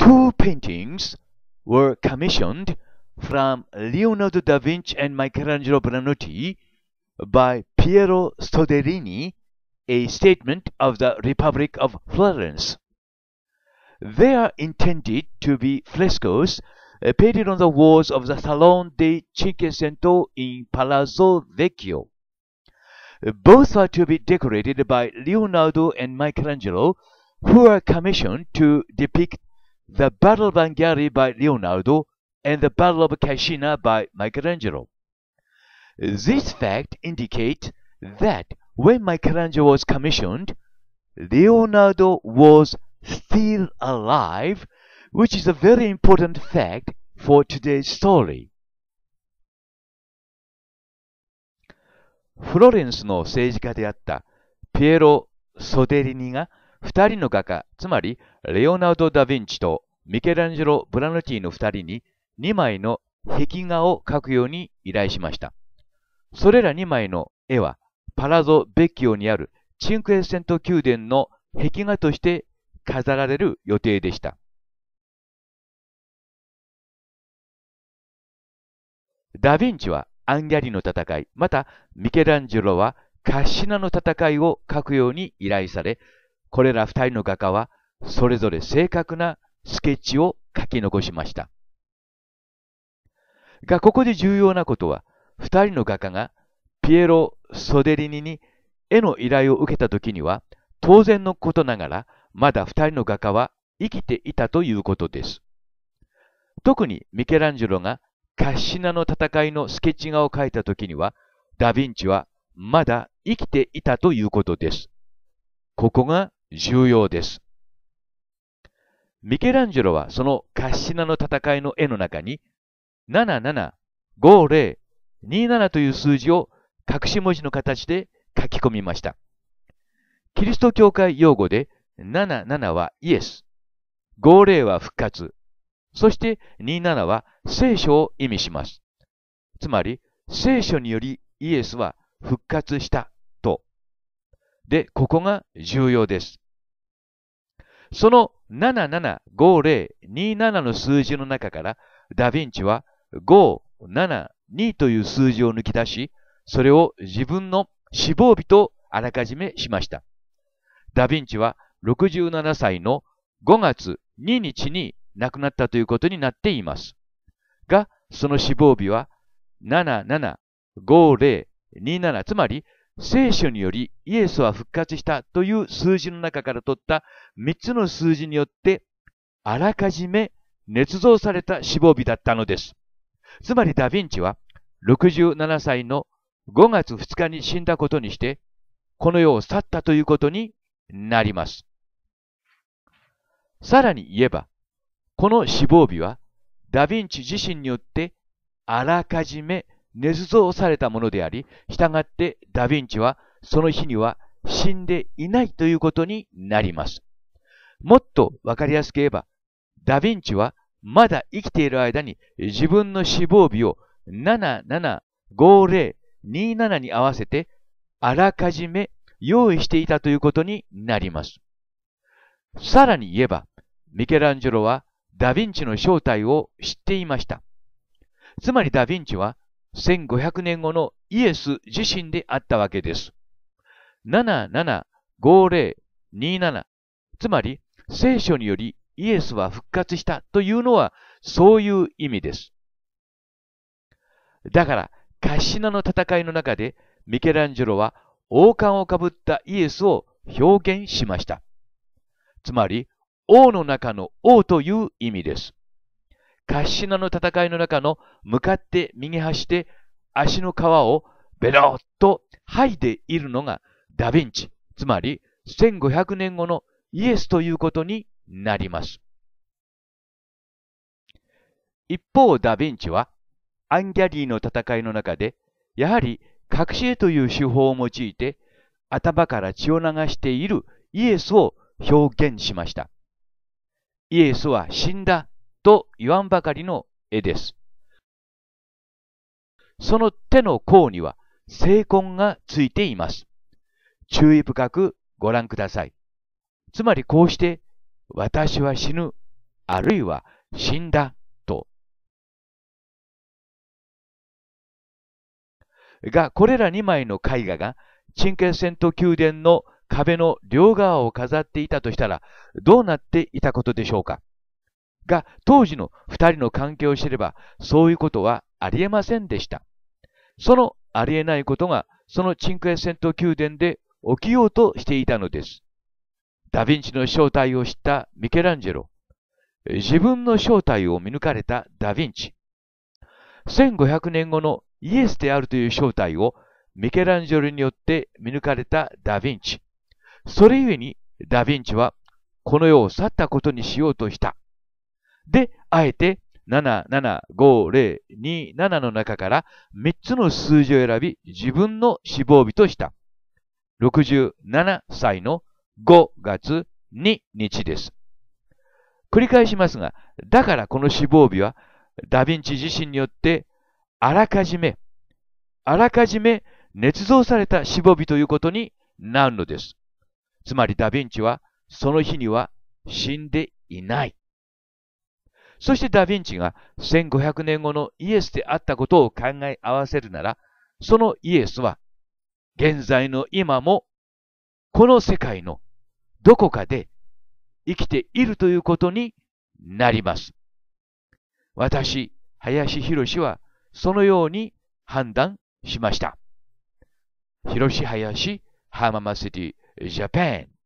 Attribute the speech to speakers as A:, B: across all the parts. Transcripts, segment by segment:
A: Two paintings were commissioned from Leonardo da Vinci and Michelangelo Branotti by Piero Soderini, a statement of the Republic of Florence. They are intended to be frescoes uh, painted on the walls of the Salon de Cinquecento in Palazzo Vecchio. Both are to be decorated by Leonardo and Michelangelo, who are commissioned to depict the Battle of Angari by Leonardo and the Battle of Cascina by Michelangelo. These facts indicate that when Michelangelo was commissioned, Leonardo was still alive, which is a very important fact for today's story. フロレンスの政治家であったピエロ・ソデリニが二人の画家、つまりレオナルド・ダ・ヴィンチとミケランジェロ・ブラノティの二人に2枚の壁画を描くように依頼しました。それら2枚の絵はパラゾ・ベッキオにあるチンクエッセント宮殿の壁画として
B: 飾られる予定でした。ダ・ヴィンチはアンギャリの戦い、またミケランジェロ
A: はカッシナの戦いを描くように依頼され、これら2人の画家はそれぞれ正確なスケッチを書き残しました。が、ここで重要なことは、2人の画家がピエロ・ソデリニに絵の依頼を受けた時には、当然のことながら、まだ2人の画家は生きていたということです。特にミケランジェロがカッシナの戦いのスケッチ画を描いた時には、ダ・ヴィンチはまだ生きていたということです。ここが重要です。ミケランジェロはそのカッシナの戦いの絵の中に775027という数字を隠し文字の形で書き込みました。キリスト教会用語で77はイエス、50は復活、そして27は聖書を意味します。つまり、聖書によりイエスは復活したと。で、ここが重要です。その775027の数字の中から、ダヴィンチは572という数字を抜き出し、それを自分の死亡日とあらかじめしました。ダヴィンチは67歳の5月2日に亡くなったということになっています。が、その死亡日は775027つまり聖書によりイエスは復活したという数字の中から取った3つの数字によって、あらかじめ捏造された死亡日だったのです。つまりダヴィンチは67歳の5月2日に死んだことにして、この世を去ったということになります。さらに言えば、この死亡日はダヴィンチ自身によってあらかじめ捏造されたものであり、従ってダヴィンチはその日には死んでいないということになります。もっとわかりやすく言えば、ダヴィンチはまだ生きている間に自分の死亡日を775027に合わせてあらかじめ用意していたということになります。さらに言えば、ミケランジェロはダヴィンチの正体を知っていました。つまりダヴィンチは1500年後のイエス自身であったわけです。775027つまり聖書によりイエスは復活したというのはそういう意味です。だから、カシナの戦いの中でミケランジェロは王冠をかぶったイエスを表現しました。つまり、王の中の王という意味です。カッシナの戦いの中の向かって右端で足の皮をベロッと剥いでいるのがダヴィンチ、つまり1500年後のイエスということになります。一方、ダヴィンチはアンギャリーの戦いの中で、やはり隠し絵という手法を用いて頭から血を流しているイエスを表現しました。イエスは死んだと言わんばかりの絵です。その手の甲には聖痕がついています。注意深くご覧ください。つまりこうして、
B: 私は死ぬ、あるいは死んだ、と。が、これら2枚の絵画が、
A: チン神セント宮殿の壁の両側を飾っていたとしたら、どうなっていたことでしょうかが当時の二人の関係を知ればそういうことはありえませんでした。そのありえないことがそのチンクエセント宮殿で起きようとしていたのです。ダヴィンチの正体を知ったミケランジェロ。自分の正体を見抜かれたダヴィンチ。1500年後のイエスであるという正体をミケランジェロによって見抜かれたダヴィンチ。それゆえにダヴィンチはこの世を去ったことにしようとした。で、あえて775027の中から3つの数字を選び、自分の死亡日とした。67歳の5月2日です。繰り返しますが、だからこの死亡日は、ダヴィンチ自身によって、あらかじめ、あらかじめ捏造された死亡日ということになるのです。つまりダヴィンチは、その日には死んでいない。そしてダヴィンチが1500年後のイエスであったことを考え合わせるなら、そのイエスは、現在の今も、この世界のどこかで生きているということになります。私、林博はそのように判断しました。広し林浜松シティジャパン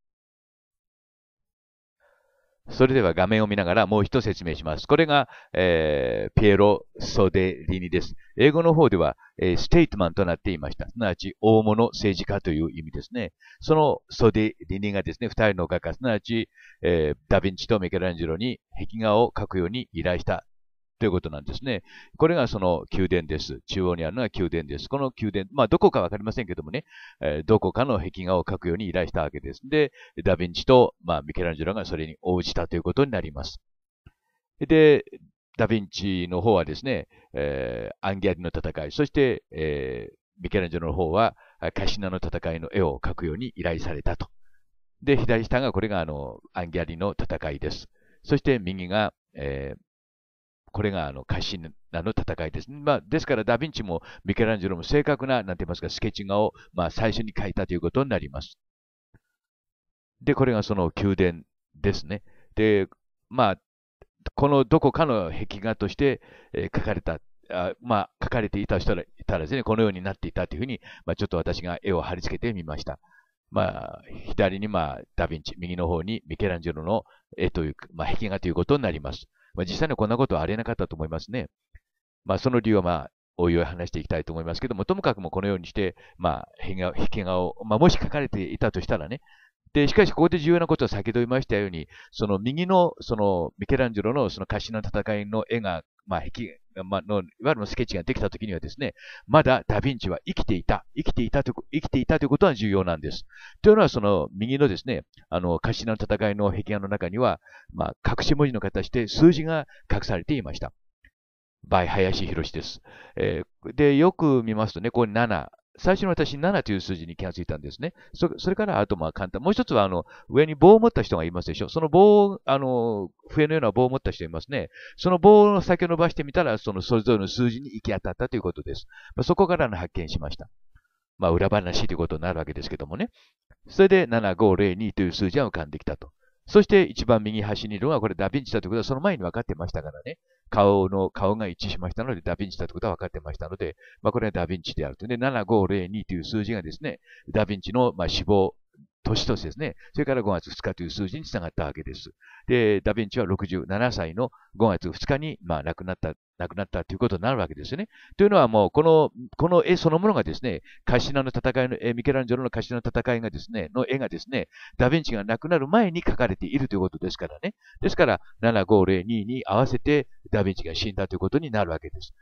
A: それでは画面を見ながらもう一説明します。これが、えー、ピエロ・ソデリニです。英語の方では、えー、ステートマンとなっていました。すなわち、大物政治家という意味ですね。そのソデリニがですね、二人の画家、すなわち、えー、ダヴィンチとメケランジェロに壁画を描くように依頼したということなんですね。これがその宮殿です。中央にあるのが宮殿です。この宮殿、まあどこかわかりませんけどもね、えー、どこかの壁画を描くように依頼したわけです。で、ダヴィンチと、まあ、ミケランジェロがそれに応じたということになります。で、ダヴィンチの方はですね、えー、アンギアリの戦い、そして、えー、ミケランジェロの方はカシナの戦いの絵を描くように依頼されたと。で、左下がこれがあの、アンギアリの戦いです。そして右が、えー、これがあのカシナの戦いです。まあ、ですからダ・ヴィンチもミケランジェロも正確な、なんて言いますか、スケッチ画を、まあ、最初に描いたということになります。で、これがその宮殿ですね。で、まあ、このどこかの壁画として、えー、描かれた、あまあ、描かれていた人ら、いたらですね、このようになっていたというふうに、まあ、ちょっと私が絵を貼り付けてみました。まあ、左に、まあ、ダ・ヴィンチ、右の方にミケランジェロの絵という、まあ、壁画ということになります。まあ、実際にこんなことはありえなかったと思いますね。まあ、その理由はまあ、おいおい話していきたいと思いますけども、ともかくもこのようにして、まあ、壁画を、まあ、もし書かれていたとしたらね、で、しかしここで重要なことは先ほど言いましたように、その右の、そのミケランジェロのその歌詞の戦いの絵が、まあ、壁、まあの、いわゆるスケッチができた時にはですね、まだダヴィンチは生きていた、生きていたという、生きていたということは重要なんです。というのは、その右のですね、あの、カシナの戦いの壁画の中には、まあ、隠し文字の形で数字が隠されていました。by 林博です。えー、で、よく見ますとね、これ7、最初の私7という数字に気がついたんですね。それから、あとまあ簡単。もう一つは、あの、上に棒を持った人がいますでしょ。その棒を、あの、笛のような棒を持った人いますね。その棒の先を伸ばしてみたら、そのそれぞれの数字に行き当たったということです。まあ、そこからの発見しました。まあ、裏話ということになるわけですけどもね。それで、7502という数字は浮かんできたと。そして、一番右端にいるのが、これダヴィンチだということは、その前に分かってましたからね。顔の、顔が一致しましたので、ダヴィンチだということは分かってましたので、まあ、これはダヴィンチであると。で、7502という数字がですね、ダヴィンチの、まあ、死亡、年としてですね、それから5月2日という数字につながったわけです。で、ダヴィンチは67歳の5月2日に、まあ、亡くなった亡くなったということになるわけですよね。というのはもう、この、この絵そのものがですね、カシナの戦いの絵、ミケランジョロのカシナの戦いがですね、の絵がですね、ダヴィンチが亡くなる前に描かれているということですからね。ですから、75022に合わせてダヴィンチが死んだということになるわけです。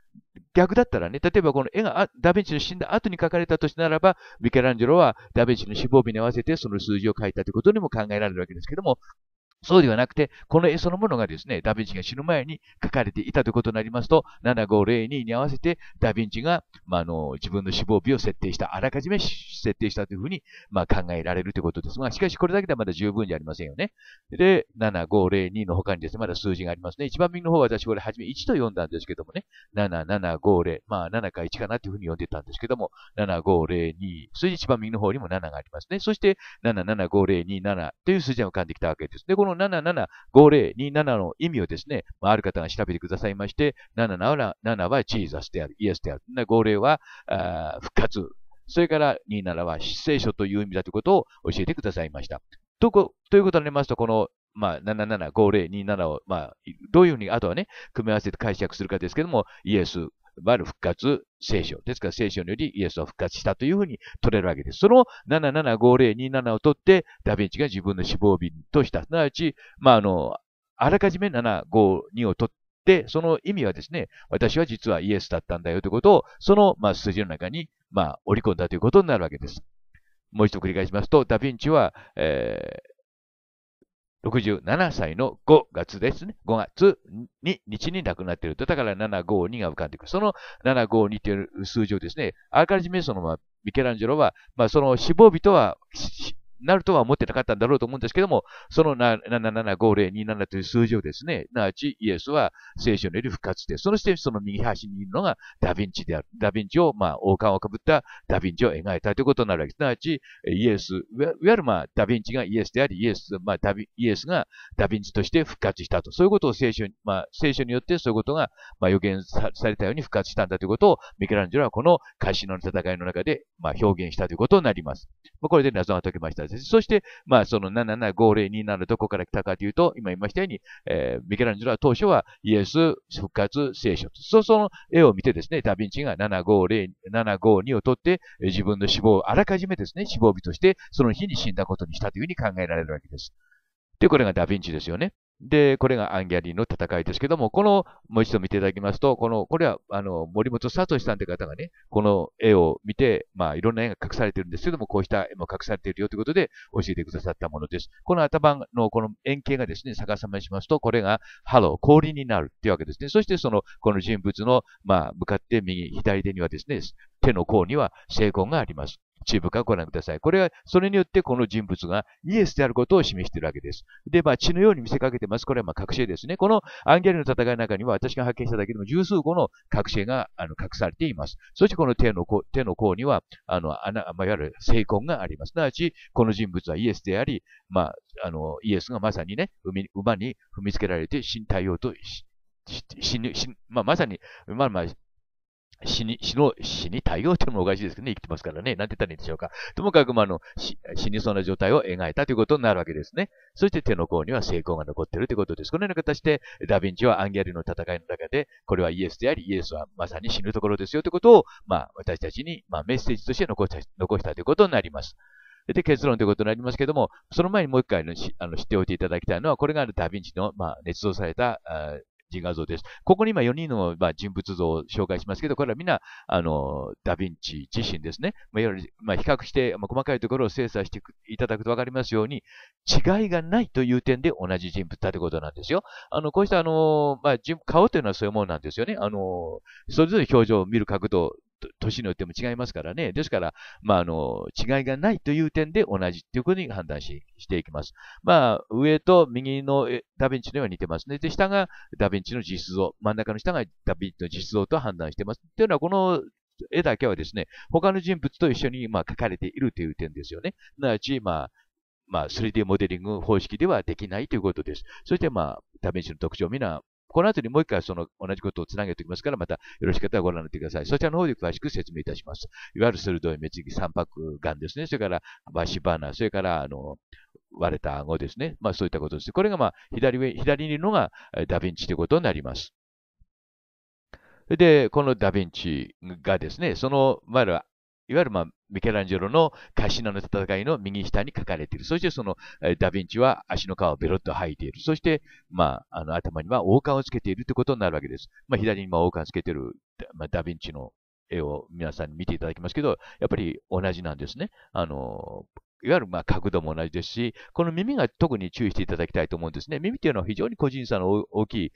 A: 逆だったらね、例えばこの絵がダヴィンチの死んだ後に描かれたとしならば、ミケランジョロはダヴィンチの死亡日に合わせてその数字を書いたということにも考えられるわけですけども、そうではなくて、この絵そのものがですね、ダヴィンチが死ぬ前に書かれていたということになりますと、7502に合わせて、ダヴィンチが、まああ、の、自分の死亡日を設定した、あらかじめ設定したというふうに、ま考えられるということですが、しかしこれだけではまだ十分じゃありませんよね。で、7502の他にですね、まだ数字がありますね。一番右の方は私これ初め1と読んだんですけどもね、7750、まあ7か1かなというふうに読んでたんですけども、7502、数字一番右の方にも7がありますね。そして、77502、7という数字が浮かんできたわけです。ね。このの775027の意味をですね、まあ、ある方が調べてくださいまして、77 7はチーザスである、イエスである。50はあ復活。それから27は失聖書という意味だということを教えてくださいました。とということになりますと、このまあ、77、50、27を、まあ、どういうふうに、あとはね、組み合わせて解釈するかですけども、イエス、いわゆる復活聖書。ですから聖書によりイエスは復活したというふうに取れるわけです。その775027を取って、ダヴィンチが自分の死亡日とした。すなわち、まあ、あの、あらかじめ752を取って、その意味はですね、私は実はイエスだったんだよということを、その、まあ、の中に、まあ、織り込んだということになるわけです。もう一度繰り返しますと、ダヴィンチは、えー67歳の5月ですね。5月に、日に亡くなっていると。だから752が浮かんでくる。その752という数字をですね、あらかじめその、ミケランジェロは、まあ、その死亡日とは、なるとは思ってなかったんだろうと思うんですけども、その775027という数字をですね、なわちイエスは聖書により復活して、そしてその右端にいるのがダヴィンチである。ダヴィンチを、まあ、王冠をかぶったダヴィンチを描いたということになるわけです。なわち、イエス、いわゆる、まあ、ダヴィンチがイエスであり、イエス、まあ、ダヴイエスがダヴィンチとして復活したと。そういうことを聖書に、まあ、聖書によってそういうことが、まあ、予言されたように復活したんだということを、ミケランジェロはこのカシノの戦いの中で、まあ、表現したということになります。まあ、これで謎が解けました。です。そして、まあ、その77502なるどこから来たかというと、今言いましたように、えー、ミケランジェロは当初はイエス、復活、聖書。そその絵を見てですね、ダヴィンチが750 752を取って、自分の死亡、をあらかじめですね、死亡日として、その日に死んだことにしたというふうに考えられるわけです。で、これがダヴィンチですよね。で、これがアンギャリーの戦いですけども、この、もう一度見ていただきますと、この、これは、あの、森本聡さんって方がね、この絵を見て、まあ、いろんな絵が隠されてるんですけども、こうした絵も隠されているよということで、教えてくださったものです。この頭のこの円形がですね、逆さまにしますと、これが、ハロー、氷になるっていうわけですね。そして、その、この人物の、まあ、向かって右、左手にはですね、手の甲には聖痕があります。注意かご覧ください。これは、それによってこの人物がイエスであることを示しているわけです。で、まあ、血のように見せかけてます。これはまあ、覚醒ですね。このアンギャリの戦いの中には、私が発見しただけでも十数個の覚醒があの隠されています。そしてこの手の甲、手の甲には、あの、穴、まあ、いわゆる聖痕があります。すなわち、この人物はイエスであり、まあ、あの、イエスがまさにね、馬に踏みつけられて身体用とし死ぬ、死まあ、まさに、まあまあ、死に、死の、死に対応してもおかしいですけどね、生きてますからね、なんて言ったらいいんでしょうか。ともかく、まあ、の、死にそうな状態を描いたということになるわけですね。そして手の甲には成功が残っているということです。このような形で、ダヴィンチはアンギャリの戦いの中で、これはイエスであり、イエスはまさに死ぬところですよということを、まあ、私たちに、まあ、メッセージとして残した、残したということになります。で、結論ということになりますけども、その前にもう一回のあの知っておいていただきたいのは、これがダヴィンチの、まあ、捏造された、自画像です。ここに今4人の、ま人物像を紹介しますけど、これはみんな、あの、ダヴィンチ自身ですね。まあ、いわゆる、まあ、比較して、まあ、細かいところを精査していただくとわかりますように、違いがないという点で同じ人物だということなんですよ。あの、こうした、あの、まあ、顔というのはそういうものなんですよね。あの、それぞれ表情を見る角度、年によっても違いますからね。ですから、まあ、あの、違いがないという点で同じっていうことに判断ししていきます。まあ、上と右のダヴィンチのように似てますね。で、下がダヴィンチの実像。真ん中の下がダヴィンチの実像と判断してます。というのは、この絵だけはですね、他の人物と一緒にまあ書かれているという点ですよね。すなわち、まあ、まあ、3D モデリング方式ではできないということです。そして、まあ、ダヴィンチの特徴を皆この後にもう一回その同じことをつなげておきますから、またよろしかったらご覧になってください。そちらの方で詳しく説明いたします。いわゆる鋭い目つき、三白眼ですね。それから、バシバナ、それから、あの、割れた顎ですね。まあそういったことです。これがまあ左上、左にいるのがダヴィンチということになります。で、このダヴィンチがですね、その、まはいわゆる、まあ、ミケランジェロのカシナの戦いの右下に書かれている。そしてそのダヴィンチは足の皮をベロッと吐いている。そして、まあ、あの頭には王冠をつけているということになるわけです。まあ、左にま王冠をつけている、まあ、ダヴィンチの絵を皆さんに見ていただきますけど、やっぱり同じなんですね。あの、いわゆるま角度も同じですし、この耳が特に注意していただきたいと思うんですね。耳というのは非常に個人差の大きい、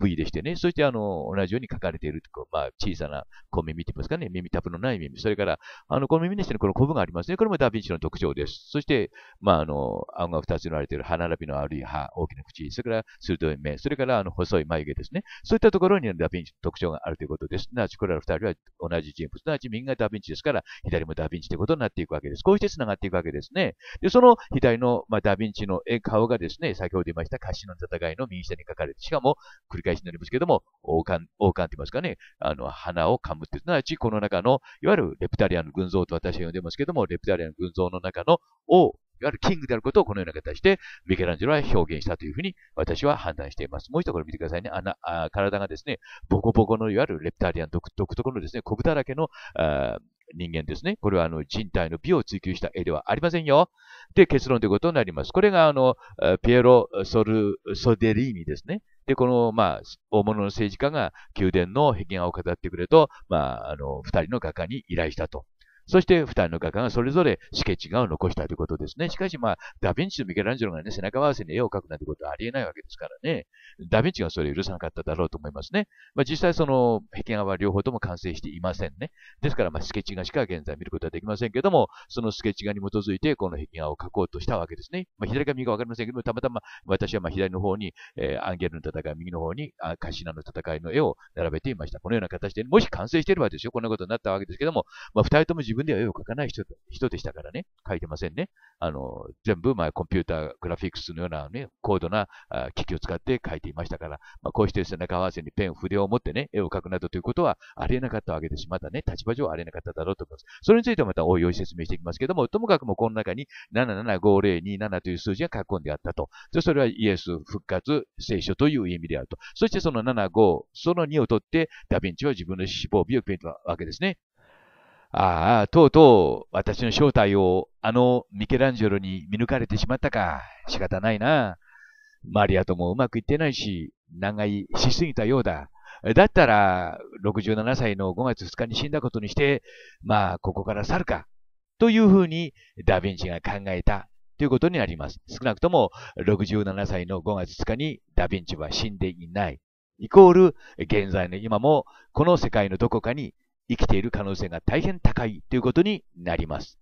A: 部位でしてね、そしてあの、同じように書かれている、まあ、小さな小耳といいますかね、耳タブのない耳、それから、あの、この耳ですね。このコブがありますね。これもダヴィンチの特徴です。そして、まあ、あの、顎が2つにられている歯並びの悪い歯、大きな口、それから鋭い目、それからあの、細い眉毛ですね。そういったところにダヴィンチの特徴があるということです。なわこれら2人は同じ人物、すなわち、右がダヴィンチですから、左もダヴィンチということになっていくわけです。こうして繋がっていくわけです。ですね。で、その左の、まあ、ダヴィンチの顔がですね、先ほど言いました歌詞の戦いの右下に書かれて、しかも繰り返しになりますけども、王冠、王冠って言いますかね、あの、花を噛むって、すなわちこの中の、いわゆるレプタリアンの群像と私は呼んでますけども、レプタリアンの群像の中の王いわゆるキングであることをこのような形で、ミケランジェロは表現したというふうに私は判断しています。もう一度これ見てくださいね。穴あ体がですね、ボコボコのいわゆるレプタリアン独特のですね、コブだらけのあ人間ですね。これはあの人体の美を追求した絵ではありませんよ。で、結論ということになります。これがあの、ピエロ・ソル・ソデリーニですね。で、この、まあ、大物の政治家が宮殿の壁画を飾ってくれと、まあ、あの、二人の画家に依頼したと。そして二人の画家がそれぞれスケッチ画を残したということですね。しかしまあ、ダヴィンチとミケランジェロがね、背中合わせに絵を描くなんてことはありえないわけですからね。ダヴィンチがそれを許さなかっただろうと思いますね。まあ実際その壁画は両方とも完成していませんね。ですからまあスケッチ画しか現在見ることはできませんけども、そのスケッチ画に基づいてこの壁画を描こうとしたわけですね。まあ左か右かわかりませんけども、たまたま私はまあ左の方に、えー、アンゲルの戦い、右の方にカシナの戦いの絵を並べていました。このような形で、もし完成していればですよ、こんなことになったわけですけども、まあ二人とも自自分では絵を描かない人人でしたからね、描いてませんね。あの、全部、まあ、コンピューターグラフィックスのようなね、高度な機器を使って描いていましたから、まあ、こうして背中合わせにペン、筆を持ってね、絵を描くなどということはありえなかったわけですし、またね、立場上ありえなかっただろうと思います。それについてはまたおいおい説明していきますけども、ともかくもこの中に775027という数字が書き込んであったと。で、それはイエス、復活、聖書という意味であると。そしてその75、その2を取って、ダヴィンチは自分の死亡日を決めたわけですね。ああ、とうとう私の正体をあのミケランジェロに見抜かれてしまったか。仕方ないな。マリアともうまくいってないし、長居しすぎたようだ。だったら、67歳の5月2日に死んだことにして、まあ、ここから去るか。というふうに、ダヴィンチが考えたということになります。少なくとも、67歳の5月2日にダヴィンチは死んでいない。イコール、現在の今も、この世界のどこかに生きている可能性が大変高いということになります。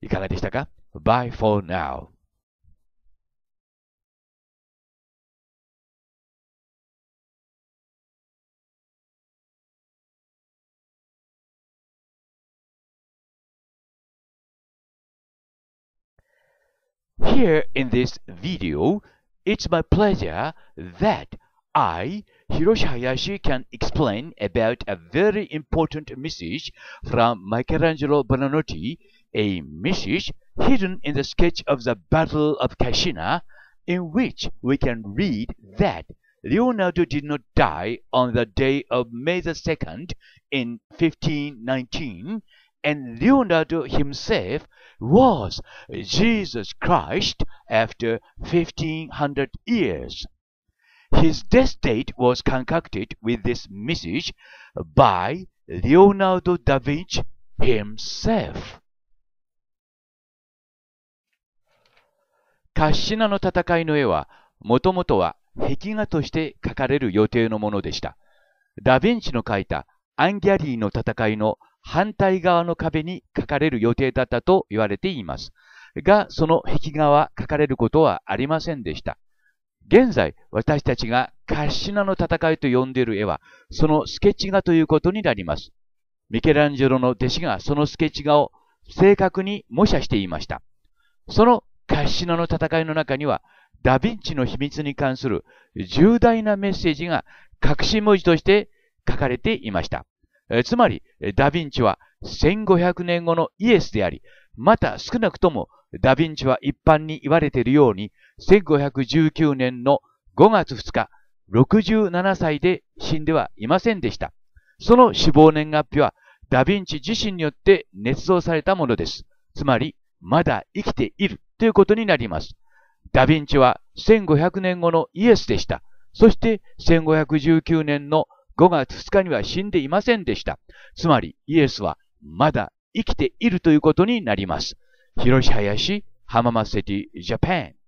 B: いかがでしたか ?Bye for now.
A: Here in this video, it's my pleasure that I Hiroshi Hayashi can explain about a very important message from Michelangelo Buonarroti, a message hidden in the sketch of the Battle of Cascina, in which we can read that Leonardo did not die on the day of May the 2nd in 1519, and Leonardo himself was Jesus Christ after 1500 years. His death date was concocted with this message by Leonardo da Vinci himself. カッシナの戦いの絵は、もともとは壁画として描かれる予定のものでした。ダ・ヴィンチの描いたアンギャリーの戦いの反対側の壁に描かれる予定だったと言われています。が、その壁画は描かれることはありませんでした。現在、私たちがカッシナの戦いと呼んでいる絵は、そのスケッチ画ということになります。ミケランジェロの弟子がそのスケッチ画を正確に模写していました。そのカッシナの戦いの中には、ダヴィンチの秘密に関する重大なメッセージが隠し文字として書かれていました。つまり、ダヴィンチは1500年後のイエスであり、また少なくともダヴィンチは一般に言われているように、1519年の5月2日、67歳で死んではいませんでした。その死亡年月日はダヴィンチ自身によって捏造されたものです。つまり、まだ生きているということになります。ダヴィンチは1500年後のイエスでした。そして1519年の5月2日には死んでいませんでした。つまりイエスはまだ生きているということになります。広し林浜松セティジャパン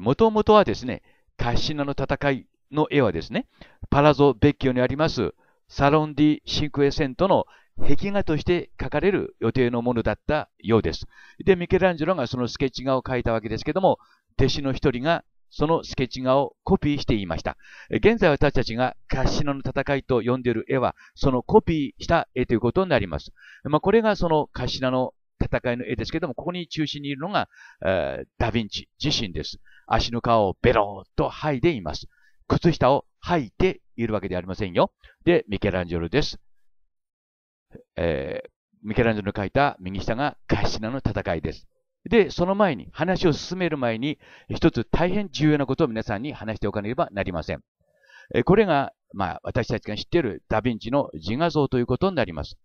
A: もともとはですね、カッシナの戦いの絵はですね、パラゾ・ベッキオにありますサロン・ディ・シンクエセントの壁画として描かれる予定のものだったようです。で、ミケランジェロがそのスケッチ画を描いたわけですけども、弟子の一人がそのスケッチ画をコピーしていました。現在私たちがカッシナの戦いと呼んでいる絵は、そのコピーした絵ということになります。まあ、これがそのカッシナの戦いの絵ですけども、ここに中心にいるのが、えー、ダヴィンチ自身です。足の皮をベローッと剥いでいます。靴下を履いているわけではありませんよ。で、ミケランジェロです。えー、ミケランジェロの書いた右下がカシナの戦いです。で、その前に、話を進める前に、一つ大変重要なことを皆さんに話しておかなければなりません。えー、これが、まあ、私たちが知っているダヴィンチの自画像ということになります。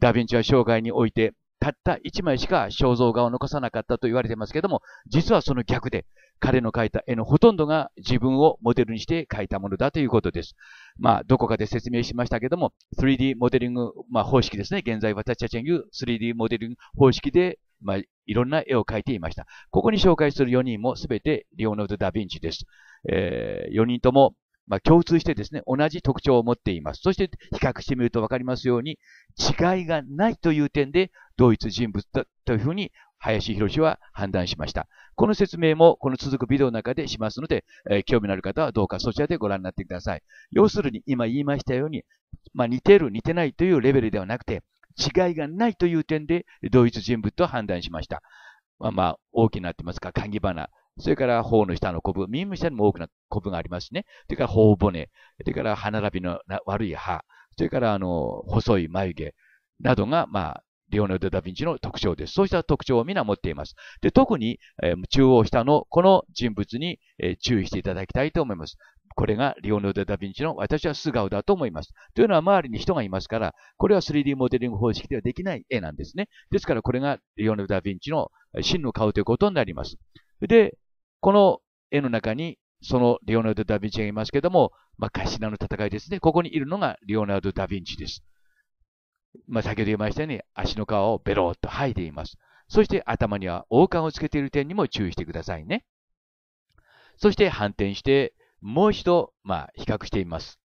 A: ダヴィンチは生涯においてたった一枚しか肖像画を残さなかったと言われてますけども、実はその逆で、彼の描いた絵のほとんどが自分をモデルにして描いたものだということです。まあ、どこかで説明しましたけども、3D モデリング、まあ、方式ですね。現在私たちが言う 3D モデリング方式で、まあ、いろんな絵を描いていました。ここに紹介する4人もすべてリオノード・ダ・ヴィンチです。えー、4人ともまあ、共通してですね、同じ特徴を持っています。そして比較してみるとわかりますように、違いがないという点で同一人物だというふうに林博士は判断しました。この説明もこの続くビデオの中でしますので、えー、興味のある方はどうかそちらでご覧になってください。要するに今言いましたように、まあ、似てる似てないというレベルではなくて、違いがないという点で同一人物と判断しました。まあまあ、大きくなってますか、鍵花、それから頬の下のコブ、耳の下にも多くなコブがありますね。それから頬骨、それから歯並びの悪い歯、それからあの細い眉毛などが、まあ、リオネルド・ダ・ヴィンチの特徴です。そうした特徴を皆持っています。で特に、えー、中央下のこの人物に、えー、注意していただきたいと思います。これがリオネルド・ダ・ヴィンチの私は素顔だと思います。というのは周りに人がいますから、これは 3D モデリング方式ではできない絵なんですね。ですからこれがリオネルド・ダ・ヴィンチの真の顔ということになります。で、この絵の中に、そのレオナルド・ダ・ヴィンチがいますけども、まあ、ナの戦いですね。ここにいるのがレオナルド・ダ・ヴィンチです。まあ、先ほど言いましたように、足の皮をベローっと剥いでいます。そして頭には王冠をつけている点にも注意してくださいね。そして反転して、もう一度、まあ、比較してみます。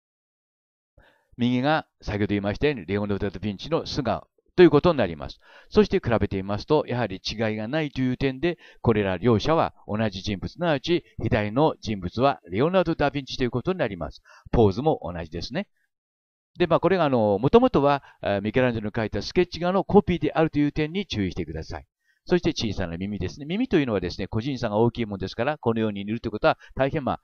A: 右が先ほど言いましたようにレオナルド・ダ・ヴィンチの素顔、ということになります。そして比べてみますと、やはり違いがないという点で、これら両者は同じ人物なうち、左の人物はレオナルド・ダ・ヴィンチということになります。ポーズも同じですね。で、まあ、これが、あの、もともとは、ミケランジェロの書いたスケッチ画のコピーであるという点に注意してください。そして小さな耳ですね。耳というのはですね、個人差が大きいものですから、このように塗るということは、大変まあ、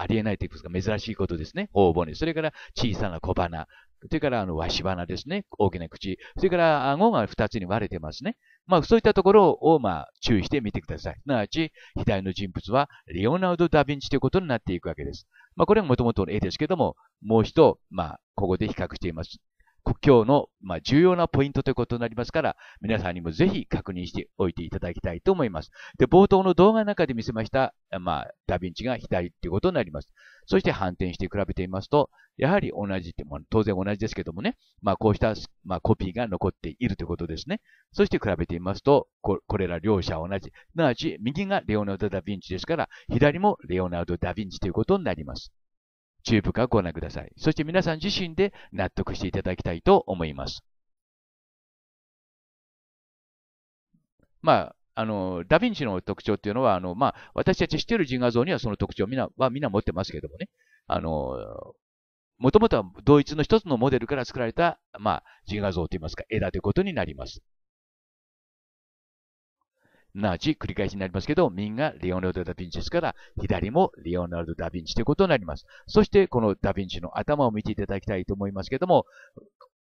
A: ありえないというか珍しいことですね。頬骨。それから小さな小鼻。それから、あの、わし鼻ですね。大きな口。それから、顎が二つに割れてますね。まあ、そういったところを、まあ、注意してみてください。すなわち、左の人物は、レオナルド・ダ・ヴィンチということになっていくわけです。まあ、これはもともとの絵ですけども、もう一度、まあ、ここで比較しています。国日の、まあ、重要なポイントということになりますから、皆さんにもぜひ確認しておいていただきたいと思います。で、冒頭の動画の中で見せました、まあ、ダヴィンチが左ということになります。そして反転して比べてみますと、やはり同じって、まあ、当然同じですけどもね、まあ、こうした、まあ、コピーが残っているということですね。そして比べてみますと、ここれら両者同じ。すなわち、右がレオナルド・ダ・ヴィンチですから、左もレオナルド・ダ・ヴィンチということになります。YouTube かご覧ください。そして皆さん自身で納得していただきたいと思います。まあ、あの、ダヴィンチの特徴っていうのは、あの、まあ、私たち知っている自画像にはその特徴みんなはみんな持ってますけどもね。あの、もともとは同一の一つのモデルから作られた、まあ、自画像といいますか、絵だということになります。なち繰り返しになりますけど、右がレオナルド・ダ・ヴィンチですから、左もレオナルド・ダ・ヴィンチということになります。そして、このダ・ヴィンチの頭を見ていただきたいと思いますけども、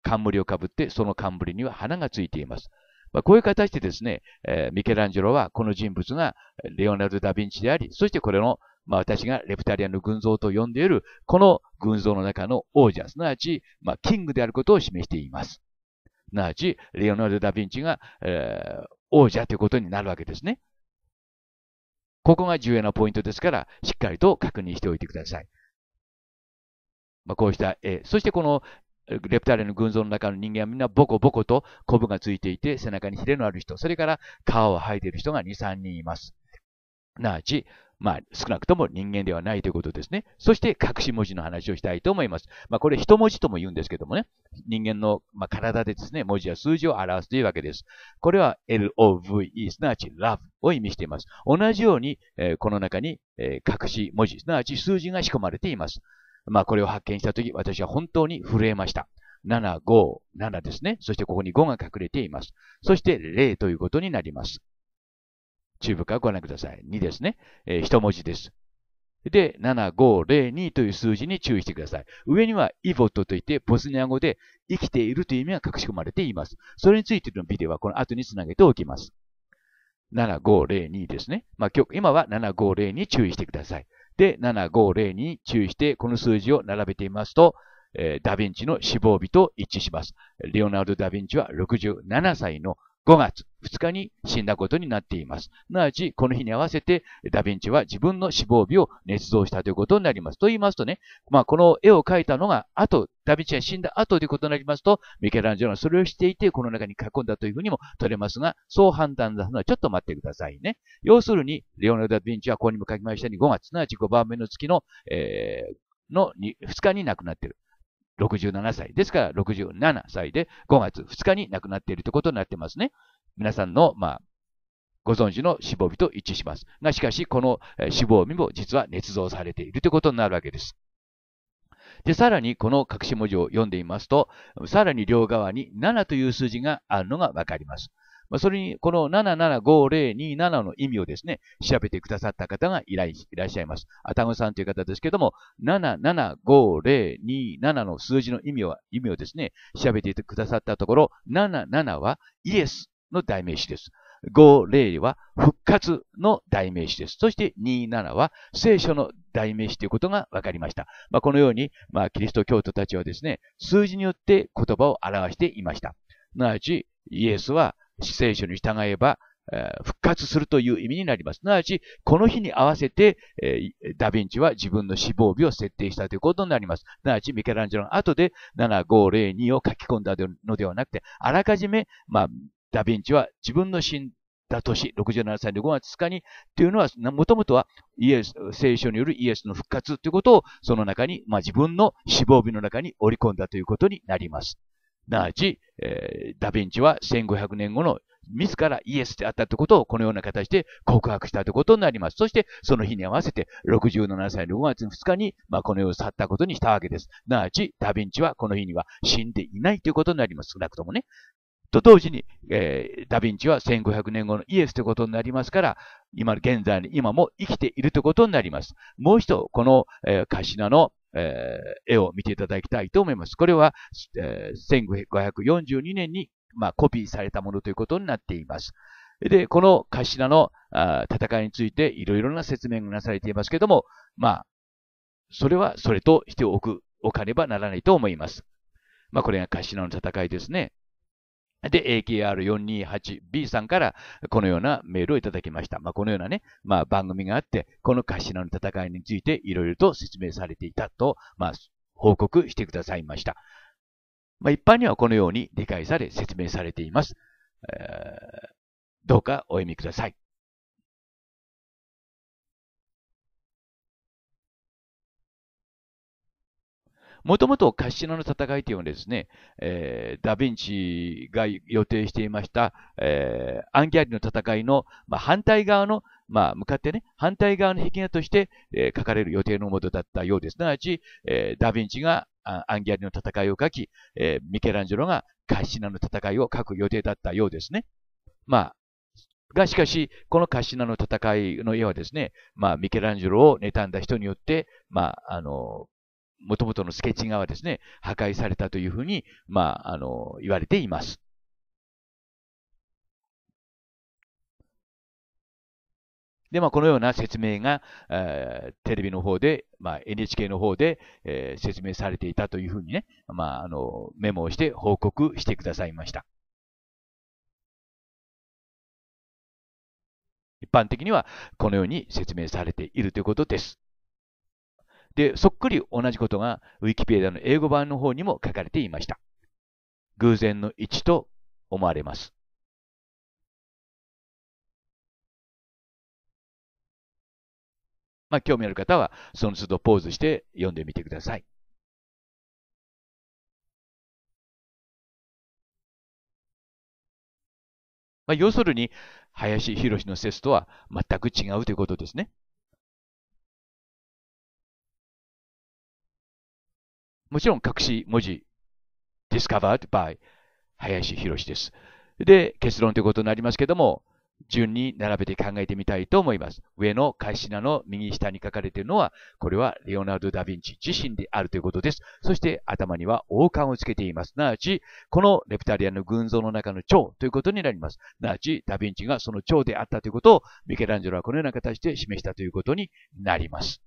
A: 冠をかぶって、その冠には花がついています。まあ、こういう形でですね、えー、ミケランジェロはこの人物がレオナルド・ダ・ヴィンチであり、そしてこれの、まあ、私がレプタリアの群像と呼んでいる、この群像の中の王者、すなわち、まあ、キングであることを示しています。すなわち、レオナルド・ダ・ヴィンチが、えー、王者ということになるわけですね。ここが重要なポイントですから、しっかりと確認しておいてください。まあ、こうした、えそしてこのレプタイルの群像の中の人間はみんなボコボコとコブがついていて背中にヒレのある人、それから皮を剥いでいる人が2、3人います。なあち、まあ、少なくとも人間ではないということですね。そして、隠し文字の話をしたいと思います。まあ、これ、一文字とも言うんですけどもね、人間の、まあ、体でですね、文字や数字を表すというわけです。これは LOVE、すなわち love を意味しています。同じように、えー、この中に、えー、隠し文字、すなわち数字が仕込まれています。まあ、これを発見したとき、私は本当に震えました。7、5、7ですね。そしてここに5が隠れています。そして0ということになります。中部からご覧ください。2ですね。えー、一文字です。で、7502という数字に注意してください。上にはイボットといって、ボスニア語で生きているという意味が隠し込まれています。それについてのビデオはこの後につなげておきます。7502ですね。まあ、今は7502に注意してください。で、7502に注意して、この数字を並べてみますと、えー、ダヴィンチの死亡日と一致します。レオナルド・ダヴィンチは67歳の5月2日に死んだことになっています。なわち、この日に合わせて、ダヴィンチは自分の死亡日を捏造したということになります。と言いますとね、まあ、この絵を描いたのが後、ダヴィンチが死んだ後ということになりますと、ミケランジェロはそれをしていて、この中に書き込んだというふうにも取れますが、そう判断するのはちょっと待ってくださいね。要するに、レオナルド・ダ・ヴィンチはここにも書きましたように、5月、すなわち5番目の月の、えー、の 2, 2日に亡くなっている。67歳。ですから、67歳で5月2日に亡くなっているということになってますね。皆さんの、まあ、ご存知の死亡日と一致します。が、しかし、この死亡日も実は捏造されているということになるわけです。で、さらにこの隠し文字を読んでみますと、さらに両側に7という数字があるのがわかります。それに、この775027の意味をですね、調べてくださった方がいらっしゃいます。アタゴさんという方ですけども、775027の数字の意味を、意味をですね、調べてくださったところ、77はイエスの代名詞です。50は復活の代名詞です。そして27は聖書の代名詞ということが分かりました。まあ、このように、まあ、キリスト教徒たちはですね、数字によって言葉を表していました。すなわち、イエスは聖書に従えば、復活するという意味になります。すなわち、この日に合わせて、ダヴィンチは自分の死亡日を設定したということになります。すなわち、ミケランジェロの後で7502を書き込んだのではなくて、あらかじめ、まあ、ダヴィンチは自分の死んだ年、67歳の5月2日に、というのは、もともとはイエス、聖書によるイエスの復活ということを、その中に、まあ、自分の死亡日の中に織り込んだということになります。なあち、えー、ダヴィンチは1500年後の自らイエスであったということをこのような形で告白したということになります。そしてその日に合わせて67歳の5月2日に、まあ、この世を去ったことにしたわけです。なあちダヴィンチはこの日には死んでいないということになります。少なくともね。と同時に、えー、ダヴィンチは1500年後のイエスということになりますから、今、現在に今も生きているということになります。もう一度、この、えー、カシナの、えー、絵を見ていただきたいと思います。これは、えー、1542年に、まあ、コピーされたものということになっています。で、このカシナのあ戦いについていろいろな説明がなされていますけども、まあ、それはそれとしておく、おかねばならないと思います。まあ、これがカシナの戦いですね。で、AKR428B さんからこのようなメールをいただきました。まあ、このようなね、まあ、番組があって、このカシナの戦いについていろいろと説明されていたと、まあ、報告し
B: てくださいました。まあ、一般にはこのように理解され説明されています。えー、どうかお読みください。もと
A: もとカッシナの戦いというのはですね、えー、ダヴィンチが予定していました、えー、アンギャリの戦いの、まあ、反対側の、まあ、向かってね、反対側の壁画として、えー、書かれる予定のものだったようです。すなわち、えー、ダヴィンチがアンギャリの戦いを書き、えー、ミケランジェロがカッシナの戦いを書く予定だったようですね。まあ、が、しかし、このカッシナの戦いの絵はですね、まあ、ミケランジェロを妬んだ人によって、まあ、あの、もとのスケッチ画はで
B: すね、破壊されたというふうに、まあ、あの、言われています。で、まあ、このような説
A: 明が、えー、テレビの方で、まあ、NHK の方で、えー、説明されていたと
B: いうふうにね、まあ、あの、メモをして報告してくださいました。一般的にはこのように説明
A: されているということです。で、そっくり同じことがウィキペディアの英
B: 語版の方にも書かれていました。偶然の一致と思われます。まあ、興味ある方は、その都度ポーズして読んでみてください。まあ、要するに、林博の説とは全く違うということですね。もちろん隠し文字、discovered by 林博です。で、
A: 結論ということになりますけども、順に並べて考えてみたいと思います。上のカシナの右下に書かれているのは、これはレオナルド・ダ・ヴィンチ自身であるということです。そして頭には王冠をつけています。すなわち、このレプタリアンの群像の中の蝶ということになります。すなわち、ダ・ヴィンチがその蝶であったということをミケランジェロはこのような形で示したということになります。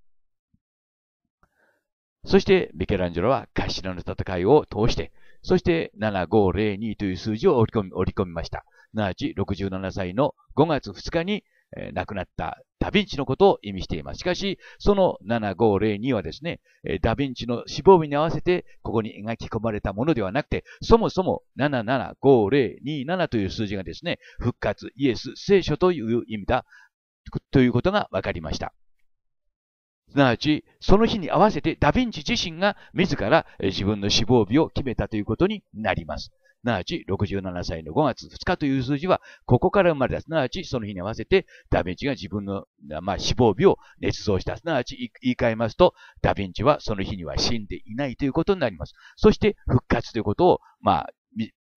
A: そして、ミケランジェロはカシナの戦いを通して、そして7502という数字を織り込み織り込みました。すなわち67歳の5月2日に、えー、亡くなったダヴィンチのことを意味しています。しかし、その7502はですね、ダヴィンチの死亡日に合わせて、ここに描き込まれたものではなくて、そもそも775027という数字がですね、復活、イエス、聖書という意味だ、ということが分かりました。すなわち、その日に合わせてダヴィンチ自身が自ら自分の死亡日を決めたということになります。すなわち、67歳の5月2日という数字は、ここから生まれた。すなわち、その日に合わせて、ダヴィンチが自分の、まあ、死亡日を捏造した。すなわち、言い換えますと、ダヴィンチはその日には死んでいないということになります。そして、復活ということを、まあ、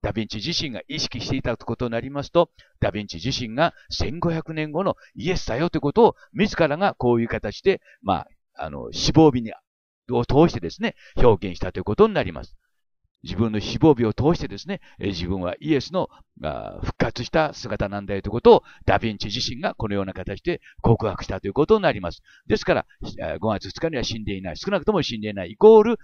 A: ダヴィンチ自身が意識していたことになりますと、ダヴィンチ自身が1500年後のイエスだよということを自らがこういう形で、まあ、あの、死亡日に、を通してですね、表現したということになります。自分の死亡日を通してですね、自分はイエスの復活した姿なんだよということをダヴィンチ自身がこのような形で告白したということになります。ですから、5月2日には死んでいない、少なくとも死んでいない、イコール、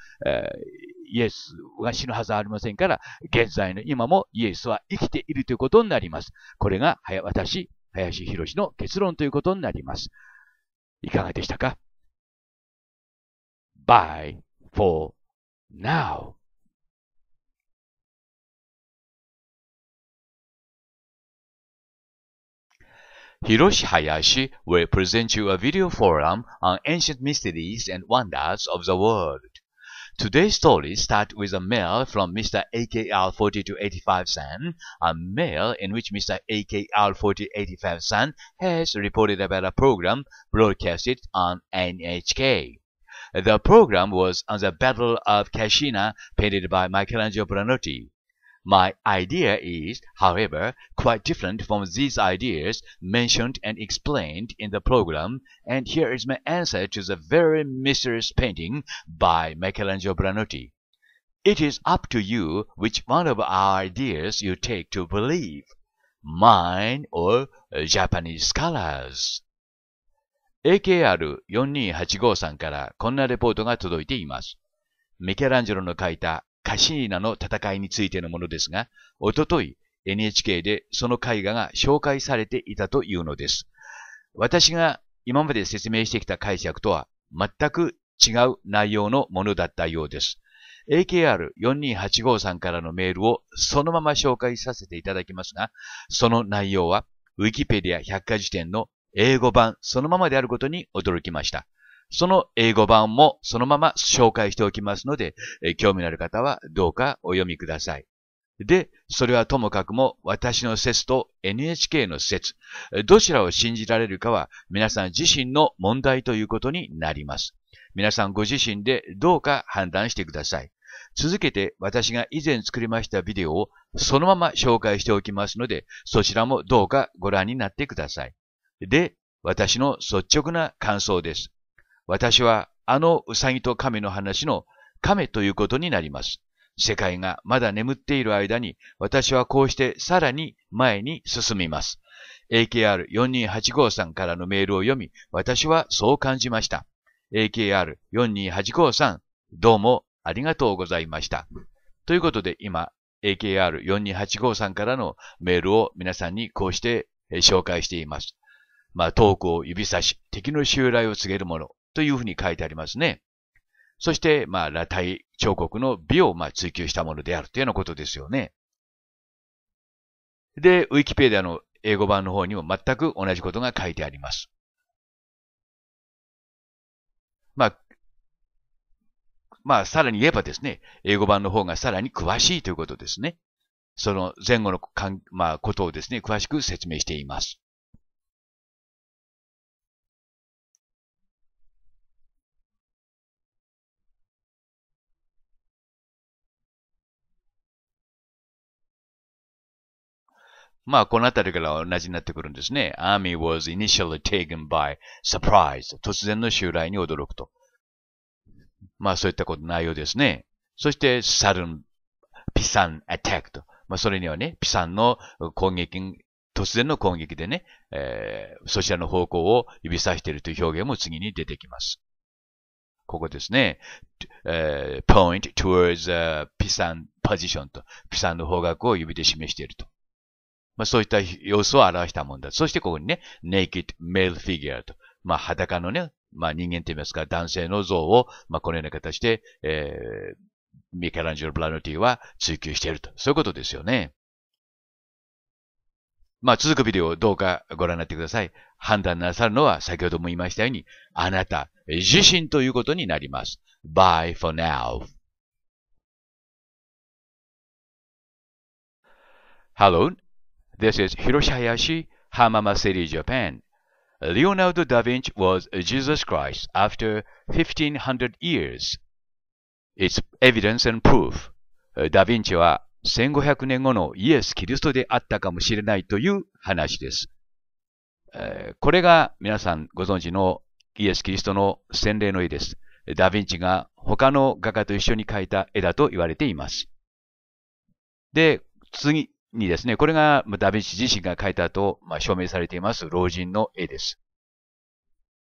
A: イエスが死ぬはずありませんから、現在の今もイエスは生きているということになります。これが、私、林博の結論ということになります。
B: いかがでしたか ?by, e for, now. Hiroshi Hayashi will present you a video
A: forum on ancient mysteries and wonders of the world. Today's story starts with a mail from Mr. AKR 4285 San, a mail in which Mr. AKR 4285 San has reported about a program broadcasted on NHK. The program was on the Battle of Cascina painted by Michelangelo Branotti. My idea is, however, quite different from these ideas mentioned and explained in the program, and here is my answer to the very mysterious painting by Michelangelo Branotti. It is up to you which one of our ideas you take to believe, mine or Japanese scholars. AKR4285 さんからこんなレポートが届いています。ミケランジェロの書いたカシーナの戦いについてのものですが、おととい NHK でその絵画が紹介されていたというのです。私が今まで説明してきた解釈とは全く違う内容のものだったようです。AKR4285 さんからのメールをそのまま紹介させていただきますが、その内容は Wikipedia 百科事典の英語版そのままであることに驚きました。その英語版もそのまま紹介しておきますので、興味のある方はどうかお読みください。で、それはともかくも私の説と NHK の説、どちらを信じられるかは皆さん自身の問題ということになります。皆さんご自身でどうか判断してください。続けて私が以前作りましたビデオをそのまま紹介しておきますので、そちらもどうかご覧になってください。で、私の率直な感想です。私はあのウサギと亀の話の亀ということになります。世界がまだ眠っている間に私はこうしてさらに前に進みます。AKR4285 さんからのメールを読み、私はそう感じました。AKR4285 さん、どうもありがとうございました。ということで今、AKR4285 さんからのメールを皆さんにこうして紹介しています。まあ、ークを指さし、敵の襲来を告げるもの。というふうに書いてありますね。そして、まあ、裸体彫刻の美を、まあ、追求したものであるというようなことですよね。で、ウィキペディアの英語版の方にも全く同じことが書いてあります。まあ、まあ、さらに言えばですね、英語版の方がさらに詳しいということですね。その前後のかん、まあ、こと
B: をですね、詳しく説明しています。まあ、このあたりから同じになってくるんですね。Army was initially taken by surprise.
A: 突然の襲来に驚くと。まあ、そういったこと、内容ですね。そして、sudden, ピサン attack と。まあ、それにはね、ピサンの攻撃、突然の攻撃でね、えー、そちらの方向を指さしているという表現も次に出てきます。ここですね。えー、point towards、uh, ピサン position と、ピサンの方角を指で示していると。まあ、そういった様子を表したものだ。そしてここにね、naked male figure と、まあ、裸のね、まあ、人間と言いますか、男性の像を、まあ、このような形で、えー、ミケランジェロ・ブラノティは追求していると。そういうことですよね。まあ、続くビデオをどうかご覧になってください。判断なさるのは、先ほども言いましたように、
B: あなた自身ということになります。Bye for now. Hello,
A: This is Hiroshi Hayashi, Hamama s e r i Japan. Leonardo da Vinci was Jesus Christ after 1500 years. It's evidence and proof. Da Vinci は1500年後のイエス・キリストであったかもしれないという話です。これが皆さんご存知のイエス・キリストの洗礼の絵です。ダ・ヴィンチが他の画家と一緒に描いた絵だと言われています。で、次、にですね、これがダヴィンチ自身が描いたと、まあ、証明されています老人の絵です。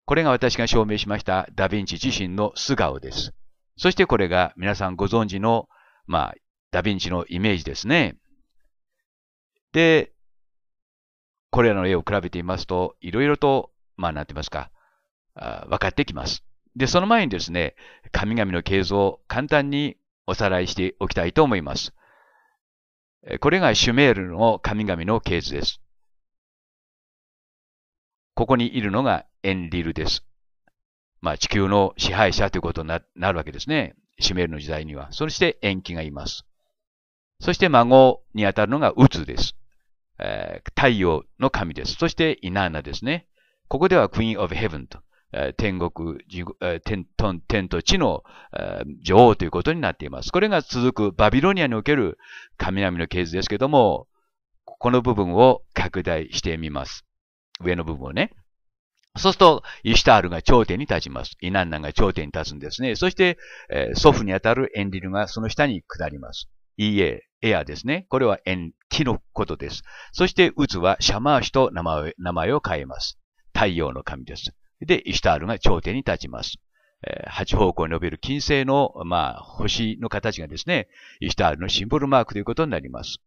A: これが私が証明しましたダヴィンチ自身の素顔です。そしてこれが皆さんご存知の、まあ、ダヴィンチのイメージですね。で、これらの絵を比べてみますと、いろいろと、まあ、なんて言いますか、分かってきます。で、その前にですね、神々の形像を簡単におさらいしておきたいと思います。これがシュメールの神々の系図です。ここにいるのがエンリルです。まあ、地球の支配者ということになるわけですね。シュメールの時代には。そして延期がいます。そして孫にあたるのがウツです。えー、太陽の神です。そしてイナーナですね。ここではクイーン・オブ・ヘブンと。天国、天天と地の、女王ということになっています。これが続くバビロニアにおける神々の系図ですけども、この部分を拡大してみます。上の部分をね。そうすると、イシュタールが頂点に立ちます。イナンナンが頂点に立つんですね。そして、祖父にあたるエンリルがその下に下ります。イエ、エアですね。これは縁、木のことです。そして、ウツはシャマーシュと名前を変えます。太陽の神です。で、イシュタールが頂点に立ちます。8方向に伸びる金星の、まあ、星の形がですね、イシュタールのシンボルマークということになります。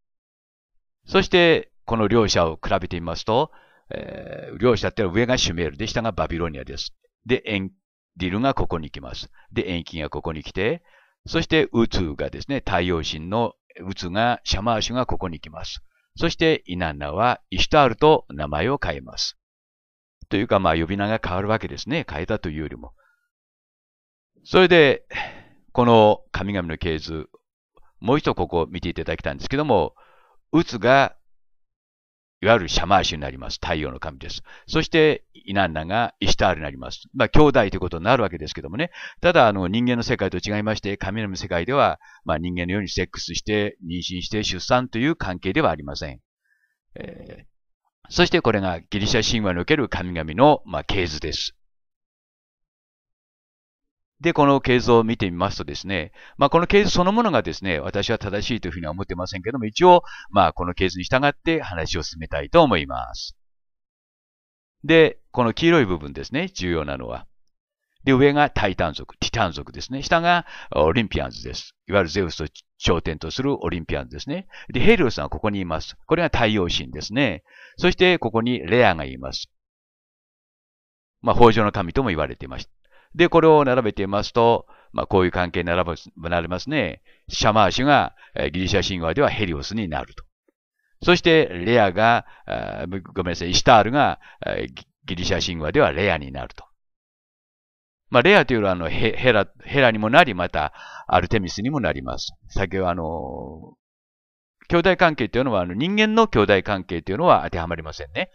A: そして、この両者を比べてみますと、えー、両者っては上がシュメールで、下がバビロニアです。で、エンディルがここに来ます。で、遠近がここに来て、そして、ウツがですね、太陽神のウツが、シャマーシュがここに来ます。そして、イナンナはイシュタールと名前を変えます。というか、まあ、呼び名が変わるわけですね。変えたというよりも。それで、この神々の系図、もう一度ここを見ていただきたいんですけども、うつが、いわゆるシャマーシュになります。太陽の神です。そして、イナンナがイシタールになります。まあ、兄弟ということになるわけですけどもね。ただ、あの、人間の世界と違いまして、神々の世界では、まあ、人間のようにセックスして、妊娠して、出産という関係ではありません。えー、そしてこれがギリシャ神話における神々の、まあ、系図です。で、この系図を見てみますとですね、まあ、この系図そのものがですね、私は正しいというふうには思ってませんけども、一応、まあ、この系図に従って話を進めたいと思います。で、この黄色い部分ですね、重要なのは。で、上がタイタン族、ティタン族ですね。下がオリンピアンズです。いわゆるゼウスを頂点とするオリンピアンズですね。で、ヘリオスはここにいます。これが太陽神ですね。そして、ここにレアがいます。まあ、法上の神とも言われていました。で、これを並べていますと、まあ、こういう関係に並れますね。シャマーシュがギリシャ神話ではヘリオスになると。そして、レアが、ごめんなさい、イシタールがギリシャ神話ではレアになると。まあ、レアというのはあのヘラ、ヘラにもなり、またアルテミスにもなります。先ほどあの、兄弟関係というのはあの人間の兄弟関係というのは当てはまりませんね。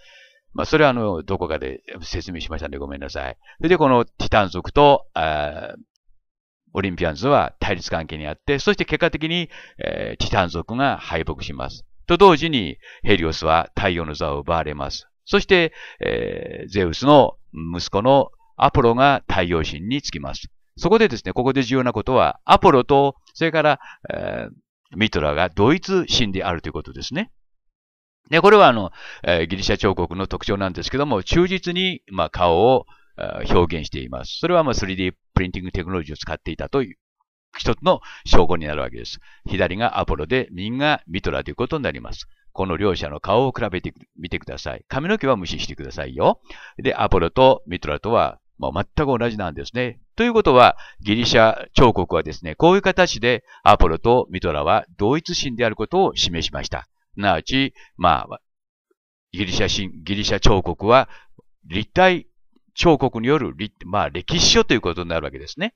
A: まあ、それはあの、どこかで説明しましたのでごめんなさい。それでこのティタン族と、あオリンピアンズは対立関係にあって、そして結果的に、えー、ティタン族が敗北します。と同時にヘリオスは太陽の座を奪われます。そして、えー、ゼウスの息子のアポロが太陽神につきます。そこでですね、ここで重要なことは、アポロと、それから、えー、ミトラが同一神であるということですね。で、これはあの、えー、ギリシャ彫刻の特徴なんですけども、忠実に、まあ、顔を、えー、表現しています。それはまあ 3D プリンティングテクノロジーを使っていたという、一つの証拠になるわけです。左がアポロで、右がミトラということになります。この両者の顔を比べてみてください。髪の毛は無視してくださいよ。で、アポロとミトラとはもう全く同じなんですね。ということは、ギリシャ彫刻はですね、こういう形でアポロとミトラは同一神であることを示しました。すなわち、まあ、ギリシャ神、ギリシャ彫刻は立体彫刻による、まあ、歴史書ということになるわけですね。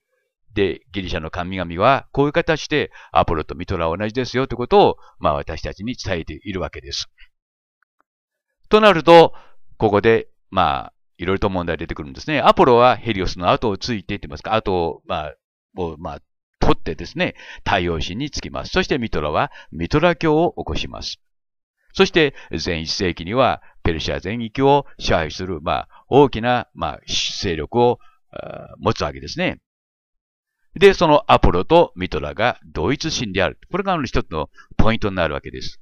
A: で、ギリシャの神々はこういう形でアポロとミトラは同じですよということを、まあ、私たちに伝えているわけです。となると、ここで、まあ、いろいろと問題出てくるんですね。アポロはヘリオスの後をついてって言いますか、後を、まあ、を、まあ、取ってですね、太陽神につきます。そしてミトラはミトラ教を起こします。そして、前1世紀には、ペルシア全域を支配する、まあ、大きな、まあ、勢力を持つわけですね。で、そのアポロとミトラが同一
B: 神である。これがあの一つのポイントになるわけです。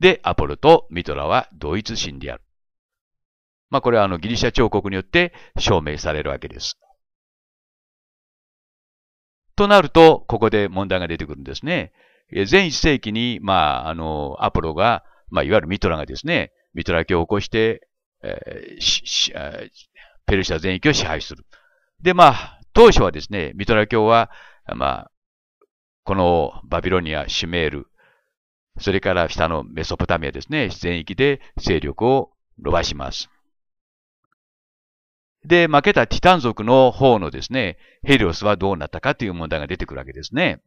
B: で、アポロとミトラは同一神である。
A: まあ、これはあのギリシャ彫刻によって証明されるわけです。となると、ここで問題が出てくるんですね。前一世紀に、まあ、あの、アポロが、まあ、いわゆるミトラがですね、ミトラ教を起こして、えー、ペルシャ全域を支配する。で、まあ、当初はですね、ミトラ教は、まあ、このバビロニア、シュメール、それから下のメソポタミアですね、全域で勢力を伸ばします。
B: で、負けたティタン族の方のですね、ヘリオスはどうなったかという問題が出てくるわけですね。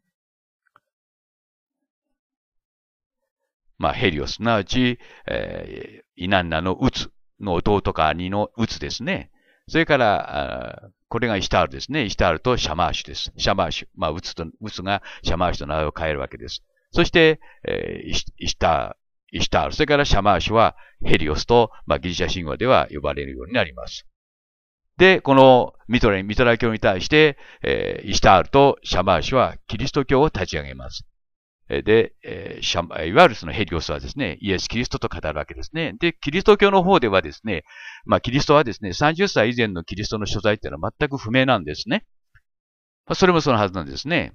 A: まあ、ヘリオス、すなわち、えー、イナンナのウツの弟か兄のウツですね。それから、これがイシタールですね。イシタールとシャマーシュです。シャマーシュ。まあ、ウツと、ウツがシャマーシュと名前を変えるわけです。そして、えー、イシター、イシタール、それからシャマーシュはヘリオスと、まあ、ギリシャ神話では呼ばれるようになります。で、このミトラ、ミトラ教に対して、えー、イシタールとシャマーシュはキリスト教を立ち上げます。で、えー、いわゆるそのヘリオスはですね、イエス・キリストと語るわけですね。で、キリスト教の方ではですね、まあ、キリストはですね、30歳以前のキリストの所在っていうのは全く不明なんですね。まあ、それもそのはずなんですね。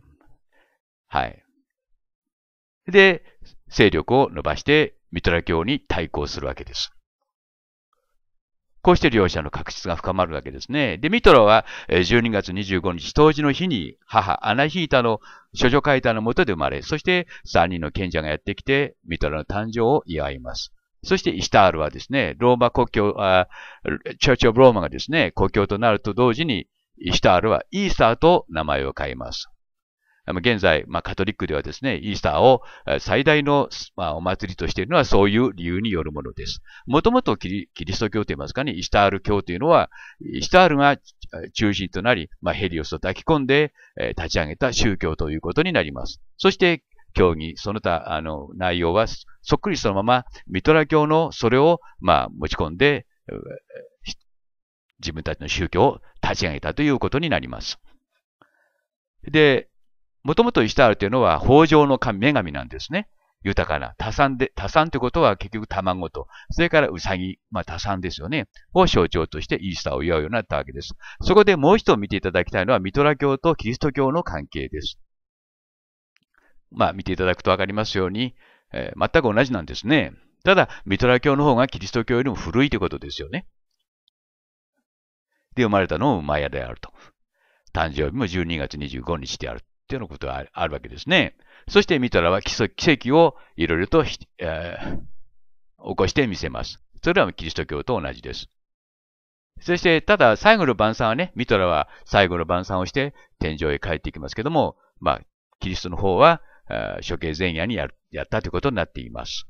A: はい。で、勢力を伸ばしてミトラ教に対抗するわけです。こうして両者の確執が深まるわけですね。で、ミトラは12月25日、当時の日に母、アナヒータの諸女会いのもとで生まれ、そして3人の賢者がやってきて、ミトラの誕生を祝います。そしてイスタールはですね、ローマ国境、あチョーチ・ョブ・ローマがですね、国境となると同時に、イスタールはイースターと名前を変えます。現在、まあ、カトリックではですね、イースターを最大の、まあ、お祭りとしているのはそういう理由によるものです。もともとキリスト教といいますかね、イスタール教というのは、イスタールが中心となり、まあ、ヘリオスを抱き込んで、えー、立ち上げた宗教ということになります。そして、教義、その他、あの、内容は、そっくりそのまま、ミトラ教のそれを、まあ、持ち込んで、自分たちの宗教を立ち上げたということになります。で、もともとイシュタールというのは、豊穣の女神なんですね。豊かな。多産で、多産ということは結局卵と、それからウサギ、まあ多産ですよね。を象徴としてイースターを祝うようになったわけです。そこでもう一度見ていただきたいのは、ミトラ教とキリスト教の関係です。まあ見ていただくとわかりますように、えー、全く同じなんですね。ただ、ミトラ教の方がキリスト教よりも古いということですよね。で、生まれたのもマヤであると。誕生日も12月25日である。っていうようなことがあるわけですね。そしてミトラは奇跡をいろいろと、えー、起こしてみせます。それはキリスト教と同じです。そして、ただ最後の晩餐はね、ミトラは最後の晩餐をして天井へ帰っていきますけども、まあ、キリストの方は、えー、処刑前夜にややったということになっています。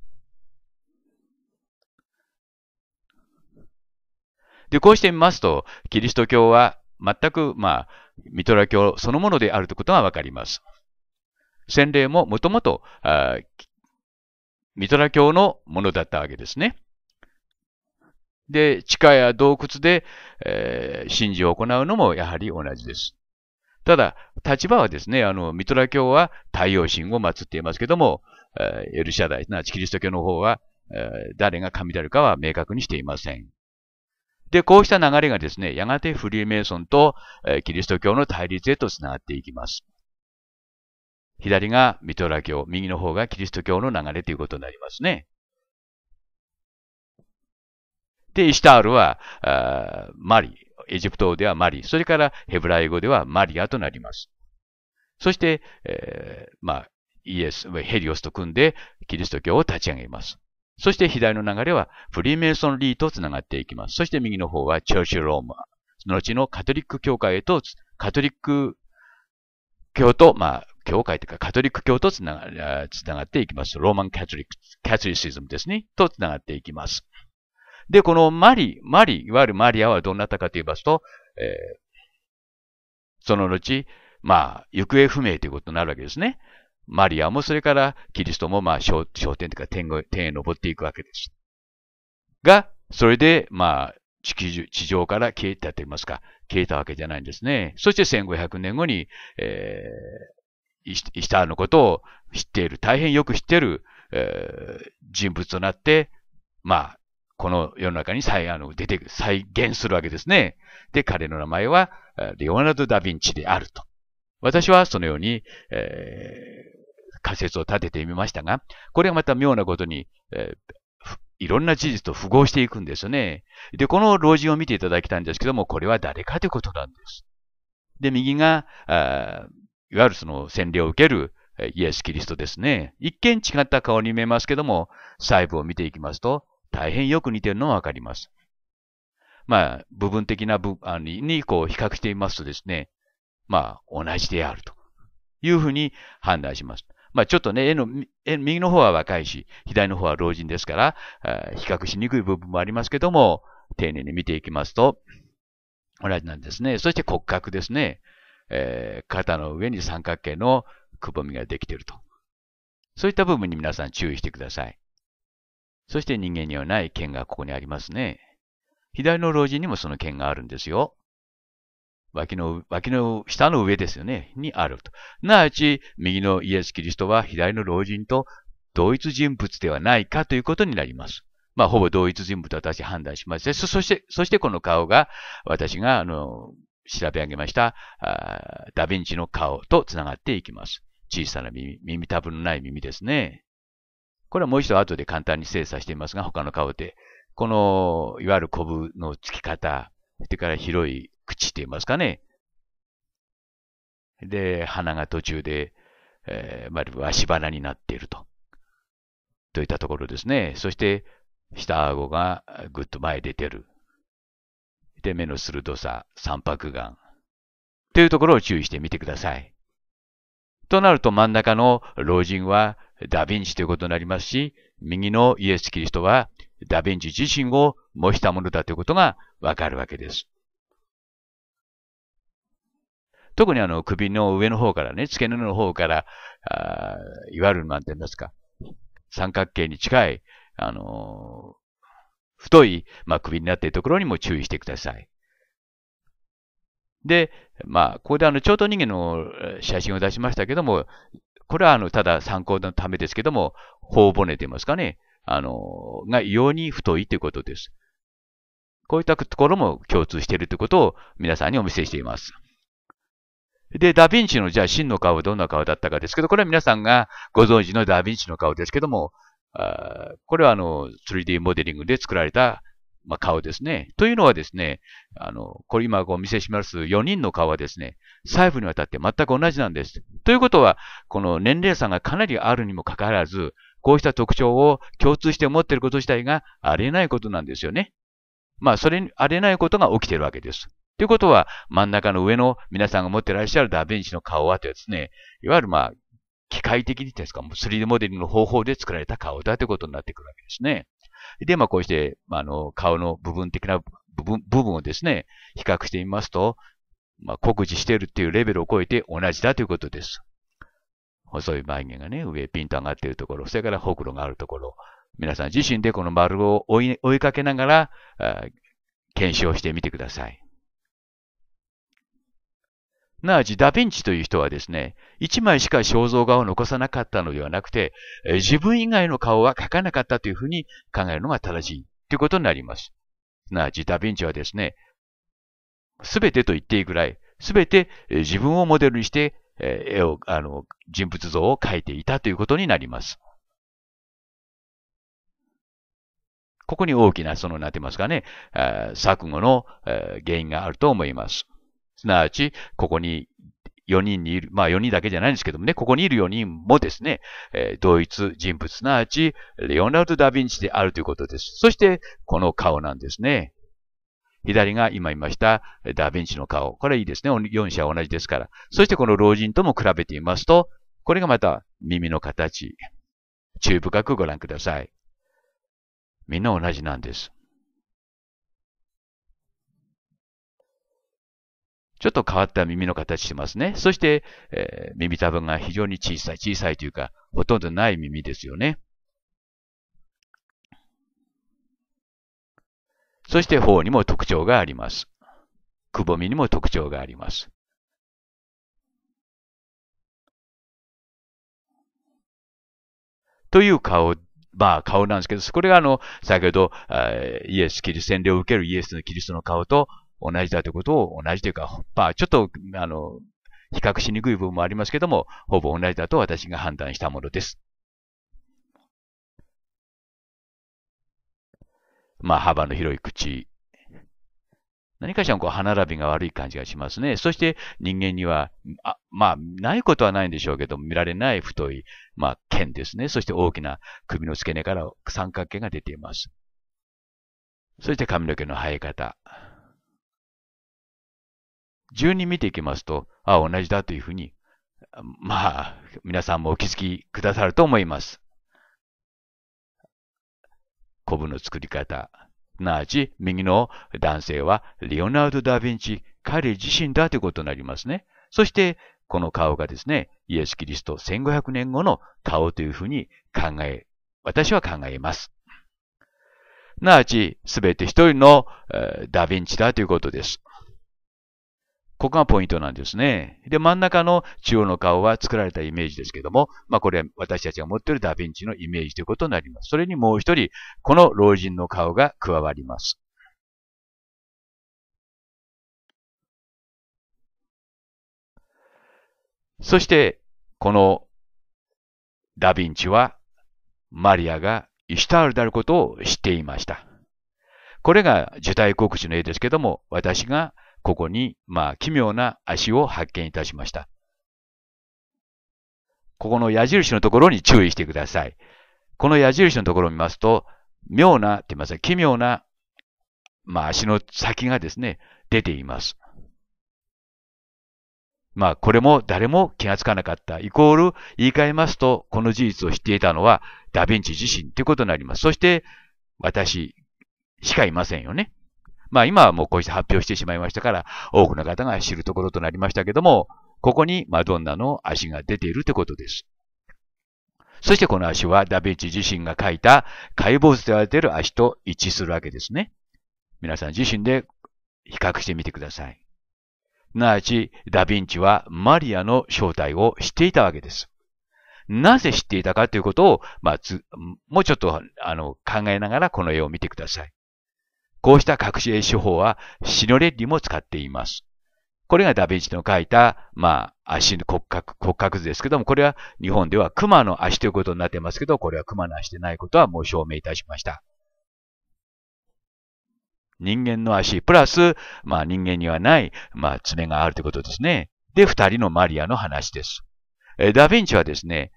A: で、こうしてみますと、キリスト教は全く、まあ、ミトラ教そのものであるということがわかります。洗礼ももともと、ミトラ教のものだったわけですね。で、地下や洞窟で、えー、神事を行うのもやはり同じです。ただ、立場はですね、あの、ミトラ教は太陽神を祀っていますけども、えー、エルシャダイ、すなわちキリスト教の方は、えー、誰が神であるかは明確にしていません。で、こうした流れがですね、やがてフリーメイソンと、えキリスト教の対立へとつながっていきます。左がミトラ教、右の方がキリスト教の流れということになりますね。で、イシュタールはあマリ、エジプトではマリ、それからヘブライ語ではマリアとなります。そして、えー、まあ、イエス、ヘリオスと組んでキリスト教を立ち上げます。そして左の流れはフリーメイソンリーと繋がっていきます。そして右の方はチョーチローマ、後のカトリック教会へと、カトリック教と、まあ、教会というかカトリック教とつなががっていきます。ローマンカトリック、カトリシズムですね。とつながっていきます。で、このマリ、マリ、いわゆるマリアはどなったかと言いますと、えー、その後、まあ、行方不明ということになるわけですね。マリアもそれからキリストもまあ昇天というか天へ登っていくわけです。が、それでまあ地球地上から消えたと言いますか、消えたわけじゃないんですね。そして1500年後に、えー、イスターのことを知っている、大変よく知っている、えー、人物となって、まあ、この世の中に再あの出て再現するわけですね。で、彼の名前は、レオナルド・ダ・ヴィンチであると。私はそのように、えー、仮説を立ててみましたが、これがまた妙なことに、えー、いろんな事実と符合していくんですね。で、この老人を見ていただきたいんですけども、これは誰かということなんです。で、右が、あいわゆるその洗礼を受けるイエス・キリストですね。一見違った顔に見えますけども、細部を見ていきますと、大変よく似てるのがわかります。まあ、部分的な部分にこう比較してみますとですね、まあ、同じであるというふうに判断します。まあ、ちょっとね、絵の、絵右の方は若いし、左の方は老人ですから、比較しにくい部分もありますけども、丁寧に見ていきますと、同じなんですね。そして骨格ですね。えー、肩の上に三角形のくぼみができていると。そういった部分に皆さん注意してください。そして人間にはない剣がここにありますね。左の老人にもその剣があるんですよ。脇の、脇の下の上ですよね、にあると。なあち、右のイエス・キリストは左の老人と同一人物ではないかということになります。まあ、ほぼ同一人物と私判断しますそして、そしてこの顔が、私が、あの、調べ上げました、あダヴィンチの顔と繋がっていきます。小さな耳、耳たぶのない耳ですね。これはもう一度後で簡単に精査していますが、他の顔で、この、いわゆるコブの付き方、それから広い口って言いますかね。で、鼻が途中で、えー、まる足鼻になっていると。といったところですね。そして、下顎がぐっと前出てる。で、目の鋭さ、三白眼。というところを注意してみてください。となると真ん中の老人はダヴィンチということになりますし、右のイエス・キリストはダヴィンチ自身を模したものだということがわかるわけです。特にあの首の上の方からね、付け根の方から、あいわゆる、なんて言うんですか、三角形に近い、あのー、太い、まあ、首になっているところにも注意してください。で、まあ、ここであの、超頭人間の写真を出しましたけども、これはあの、ただ参考のためですけども、頬骨と言いますかね、あのー、が異様に太いということです。こういったところも共通しているということを皆さんにお見せしています。で、ダヴィンチのじゃあ真の顔はどんな顔だったかですけど、これは皆さんがご存知のダヴィンチの顔ですけども、あこれはあの 3D モデリングで作られた、まあ、顔ですね。というのはですね、あの、これ今お見せします4人の顔はですね、細部にわたって全く同じなんです。ということは、この年齢差がかなりあるにもかかわらず、こうした特徴を共通して持っていること自体がありえないことなんですよね。まあ、それに、ありえないことが起きているわけです。ということは、真ん中の上の皆さんが持ってらっしゃるダヴィンチの顔はですね、いわゆるまあ、機械的にですか、3D モデルの方法で作られた顔だということになってくるわけですね。で、まあ、こうして、まあ、あの、顔の部分的な部分部分をですね、比較してみますと、まあ、酷似しているっていうレベルを超えて同じだということです。細い眉毛がね、上ピンと上がっているところ、それからほくろがあるところ、皆さん自身でこの丸を追いかけながら、検証してみてください。すなわちダ・ヴィンチという人はですね、一枚しか肖像画を残さなかったのではなくて、自分以外の顔は描かなかったというふうに考えるのが正しいということになります。すなわちダ・ヴィンチはですね、すべてと言っていいぐらい、すべて自分をモデルにして、絵を、あの、人物像を描いていたということになります。ここに大きな、その、なってますかね、錯誤の原因があると思います。すなわち、ここに4人にいる、まあ4人だけじゃないんですけどもね、ここにいる4人もですね、えー、同一人物、すなわち、レオナルド・ダ・ヴィンチであるということです。そして、この顔なんですね。左が今言いましたダ・ヴィンチの顔。これいいですね。4者同じですから。そしてこの老人とも比べてみますと、これがまた耳の形。注意深くご覧ください。みんな同じなんです。ちょっと変わった耳の形してますね。そして、えー、耳たぶが非常に小さい、小さいというか、ほとんどない耳ですよね。
B: そして頬にも特徴があります。くぼみにも特徴があります。という顔、
A: まあ顔なんですけど、これがあの、先ほど、イエス・キリスト、洗礼を受けるイエスのキリストの顔と、同じだということを、同じというか、まあ、ちょっと、あの、比較しにくい部分もありますけども、ほぼ同じだと私が判断したものです。まあ、幅の広い口。何かしらこう歯並びが悪い感じがしますね。そして人間には、あまあ、ないことはないんでしょうけど、見られない太い、まあ、剣ですね。そして大きな首の付け根から三角形が出ています。そして髪の毛の生え方。順に見ていきますと、あ同じだというふうに、まあ、皆さんもお気づきくださると思います。コブの作り方。すなわち、右の男性は、レオナルド・ダ・ヴィンチ、彼自身だということになりますね。そして、この顔がですね、イエス・キリスト1500年後の顔というふうに考え、私は考えます。すなわち、すべて一人の、ダ・ヴィンチだということです。ここがポイントなんですね。で、真ん中の中央の顔は作られたイメージですけども、まあこれは私たちが持っているダヴィンチのイメージということ
B: になります。それにもう一人、この老人の顔が加わります。そして、このダヴィンチは、マ
A: リアがイシュタールであることを知っていました。これが受胎告知の絵ですけども、私がここに、まあ、奇妙な足を発見いたしました。ここの矢印のところに注意してください。この矢印のところを見ますと、妙な、って言いますか、奇妙な、まあ、足の先がですね、出ています。まあ、これも誰も気がつかなかった。イコール、言い換えますと、この事実を知っていたのは、ダヴィンチ自身ということになります。そして、私しかいませんよね。まあ今はもうこうして発表してしまいましたから、多くの方が知るところとなりましたけども、ここにマドンナの足が出ているということです。そしてこの足はダヴィンチ自身が書いた解剖図と言われている足と一致するわけですね。皆さん自身で比較してみてください。すなわち、ダヴィンチはマリアの正体を知っていたわけです。なぜ知っていたかということを、まあ、もうちょっと、あの、考えながらこの絵を見てください。こうした隠し絵手法はシノレッリも使っています。これがダヴィンチの描いた、まあ、足の骨格、骨格図ですけども、これは日本では熊の足ということになってますけど、これは熊の足でないことはもう証明いたしました。人間の足、プラス、まあ人間にはない、まあ爪があるということですね。で、二人のマリアの話です。えダヴィンチはですね、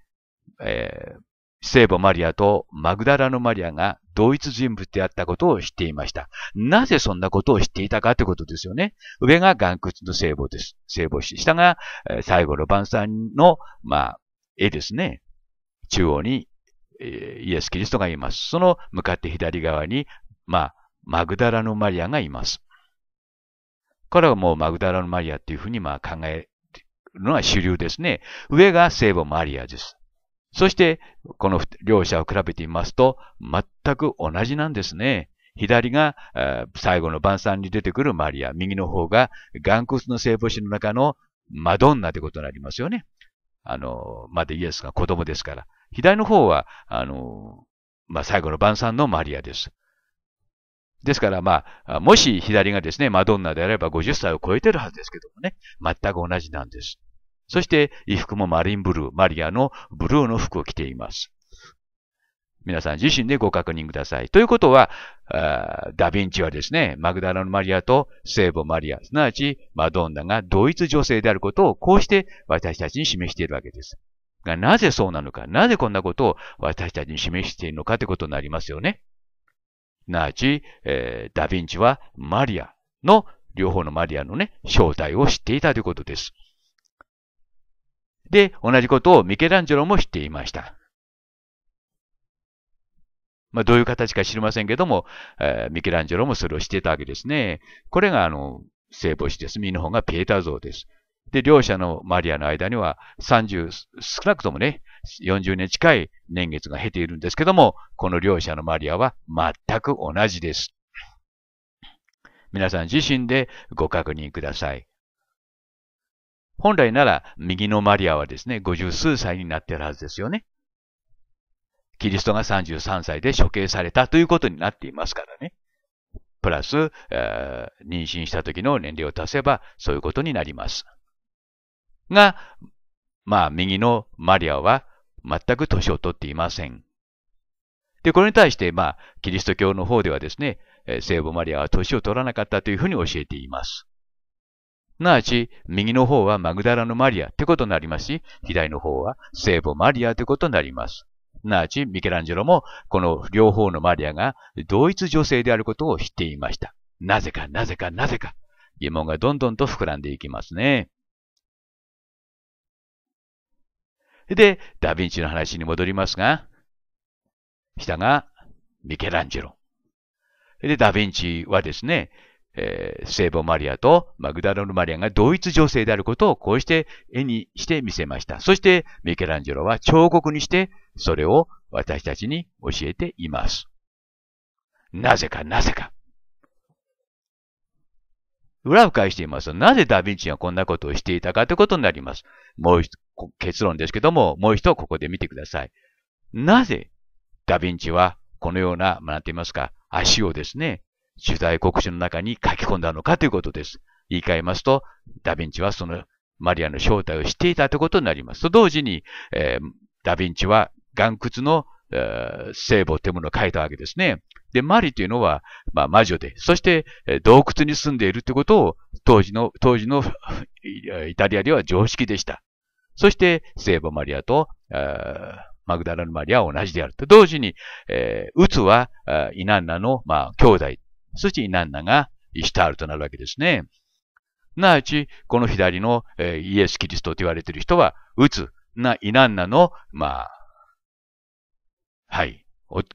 A: えー、聖母マリアとマグダラのマリアが同一人物であったことを知っていました。なぜそんなことを知っていたかということですよね。上が岩窟の聖母です。聖母子。下が最後の晩餐の、まあ、絵ですね。中央に、えイエス・キリストがいます。その向かって左側に、まあ、マグダラのマリアがいます。これはもうマグダラのマリアっていうふうにまあ考えるのは主流ですね。上が聖母マリアです。そして、この両者を比べてみますと、全く同じなんですね。左が最後の晩餐に出てくるマリア、右の方が岩窟の聖母子の中のマドンナということになりますよね。あの、まだイエスが子供ですから。左の方は、あの、まあ、最後の晩餐のマリアです。ですから、まあ、もし左がですね、マドンナであれば50歳を超えてるはずですけどもね、全く同じなんです。そして衣服もマリンブルー、マリアのブルーの服を着ています。皆さん自身でご確認ください。ということは、ダヴィンチはですね、マグダラのマリアと聖母マリア、すなわちマドンナが同一女性であることをこうして私たちに示しているわけです。が、なぜそうなのか、なぜこんなことを私たちに示しているのかということになりますよね。すなわち、えー、ダヴィンチはマリアの、両方のマリアのね、正体を知っていたということです。で、同じことをミケランジェロも知っていました。まあ、どういう形か知りませんけども、えー、ミケランジェロもそれをしてたわけですね。これが、あの、聖母子です。右の方がピエタ像です。で、両者のマリアの間には30、少なくともね、40年近い年月が経ているんですけども、この両者のマリアは全く同じです。皆さん自身でご確認ください。本来なら右のマリアはですね、五十数歳になってるはずですよね。キリストが33歳で処刑されたということになっていますからね。プラス、えー、妊娠した時の年齢を足せばそういうことになります。が、まあ、右のマリアは全く年を取っていません。で、これに対して、まあ、キリスト教の方ではですね、聖母マリアは年を取らなかったというふうに教えています。すなわち、右の方はマグダラのマリアってことになりますし、左の方は聖母マリアってことになります。すなわち、ミケランジェロも、この両方のマリアが同一女性であることを知っていました。なぜか、なぜか、なぜか。疑問がどんどんと膨らんでいきますね。で、ダヴィンチの話に戻りますが、下がミケランジェロ。で、ダヴィンチはですね、えー、聖母マリアとマグダロルマリアが同一女性であることをこうして絵にして見せました。そしてミケランジェロは彫刻にしてそれを私たちに教えています。なぜかなぜか。裏を返していますと、なぜダヴィンチがこんなことをしていたかということになります。もう結論ですけども、もう一度ここで見てください。なぜダヴィンチはこのような、まあ、なんて言いますか、足をですね、主題国史の中に書き込んだのかということです。言い換えますと、ダヴィンチはそのマリアの正体を知っていたということになります。と同時に、えー、ダヴィンチは岩窟の、えー、聖母というものを書いたわけですね。で、マリというのは、まあ、魔女で、そして、えー、洞窟に住んでいるということを、当時の、当時のイタリアでは常識でした。そして、聖母マリアと、マグダラのマリアは同じであると。同時に、えー、ウツは、イナンナの、まあ、兄弟そしてイナンナがイシタールとなるわけですね。なあち、この左の、えー、イエス・キリストと言われている人は、ウつ、な、イナンナの、まあ、はい、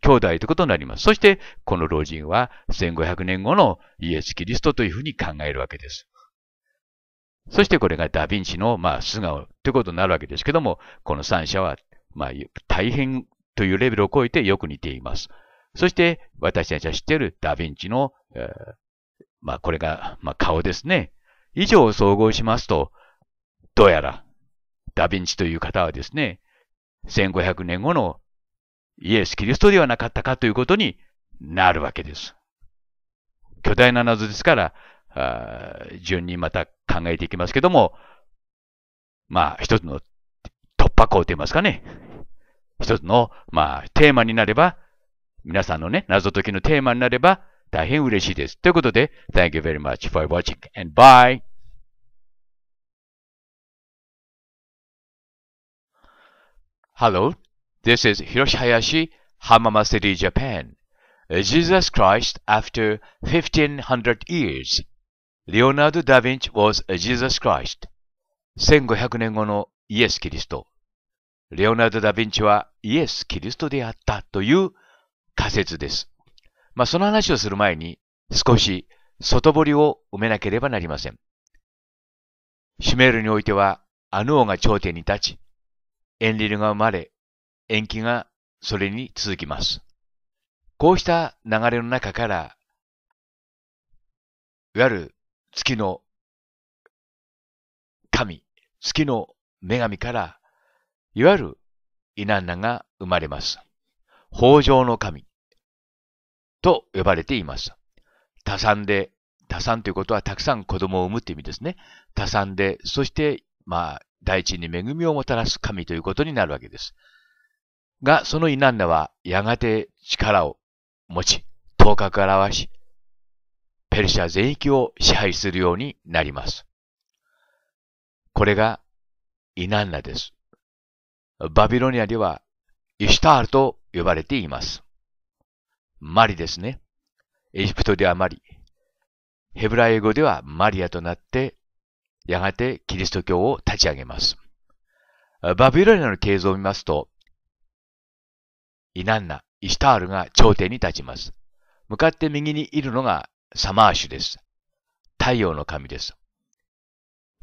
A: 兄弟ということになります。そして、この老人は1500年後のイエス・キリストというふうに考えるわけです。そしてこれがダ・ヴィンチの、まあ、素顔ということになるわけですけども、この三者は、まあ、大変というレベルを超えてよく似ています。そして私たちは知っているダヴィンチの、えー、まあこれが、まあ、顔ですね。以上を総合しますと、どうやらダヴィンチという方はですね、1500年後のイエス・キリストではなかったかということになるわけです。巨大な謎ですから、あ順にまた考えていきますけども、まあ一つの突破口と言いますかね。一つの、まあ、テーマになれば皆さんのね、謎解きのテーマになれば大変嬉しいです。ということで、Thank you very
B: much for watching and bye! Hello, this is Hiroshi Hayashi, Hamama
A: City, Japan. Jesus Christ after 1500 years. Leonardo da Vinci was Jesus Christ. 1500年後のイエス・キリスト。レオナルド・ダ・ヴィンチはイエス・キリストであったという仮説です。まあ、その話をする前に、少し外堀を埋めなければなりません。シュメールにおいては、アヌ王が頂点に立ち、エンリルが生まれ、延期がそれに続きます。
B: こうした流れの中から、いわゆる月の神、月の
A: 女神から、いわゆるイナンナが生まれます。豊穣の神と呼ばれていました。多産で、多産ということはたくさん子供を産むって意味ですね。多産で、そして、まあ、大地に恵みをもたらす神ということになるわけです。が、そのイナンナはやがて力を持ち、頭角を現し、ペルシャ全域を支配するようになります。これがイナンナです。バビロニアではイシュタールと呼ばれています。マリですね。エジプトではマリ。ヘブライ語ではマリアとなって、やがてキリスト教を立ち上げます。バビロニアの系図を見ますと、イナンナ、イシタールが頂点に立ちます。向かって右にいるのがサマーシュです。太陽の神です。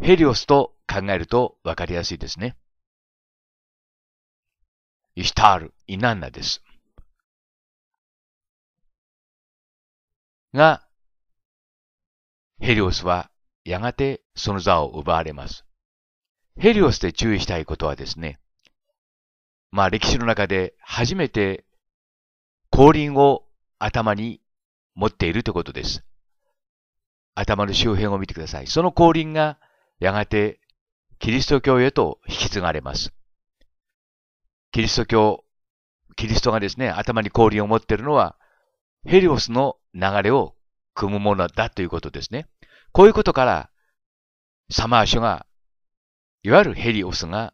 A: ヘリオスと考えると分かりやすいで
B: すね。イ̇ h t a r i n a です。が、ヘリオスはやがてその座を奪われます。ヘリオスで注
A: 意したいことはですね、まあ歴史の中で初めて降臨を頭に持っているということです。頭の周辺を見てください。その降臨がやがてキリスト教へと引き継がれます。キリスト教、キリストがですね、頭に氷を持っているのは、ヘリオスの流れを組むものだということですね。こういうことから、サマー書が、いわゆるヘリオスが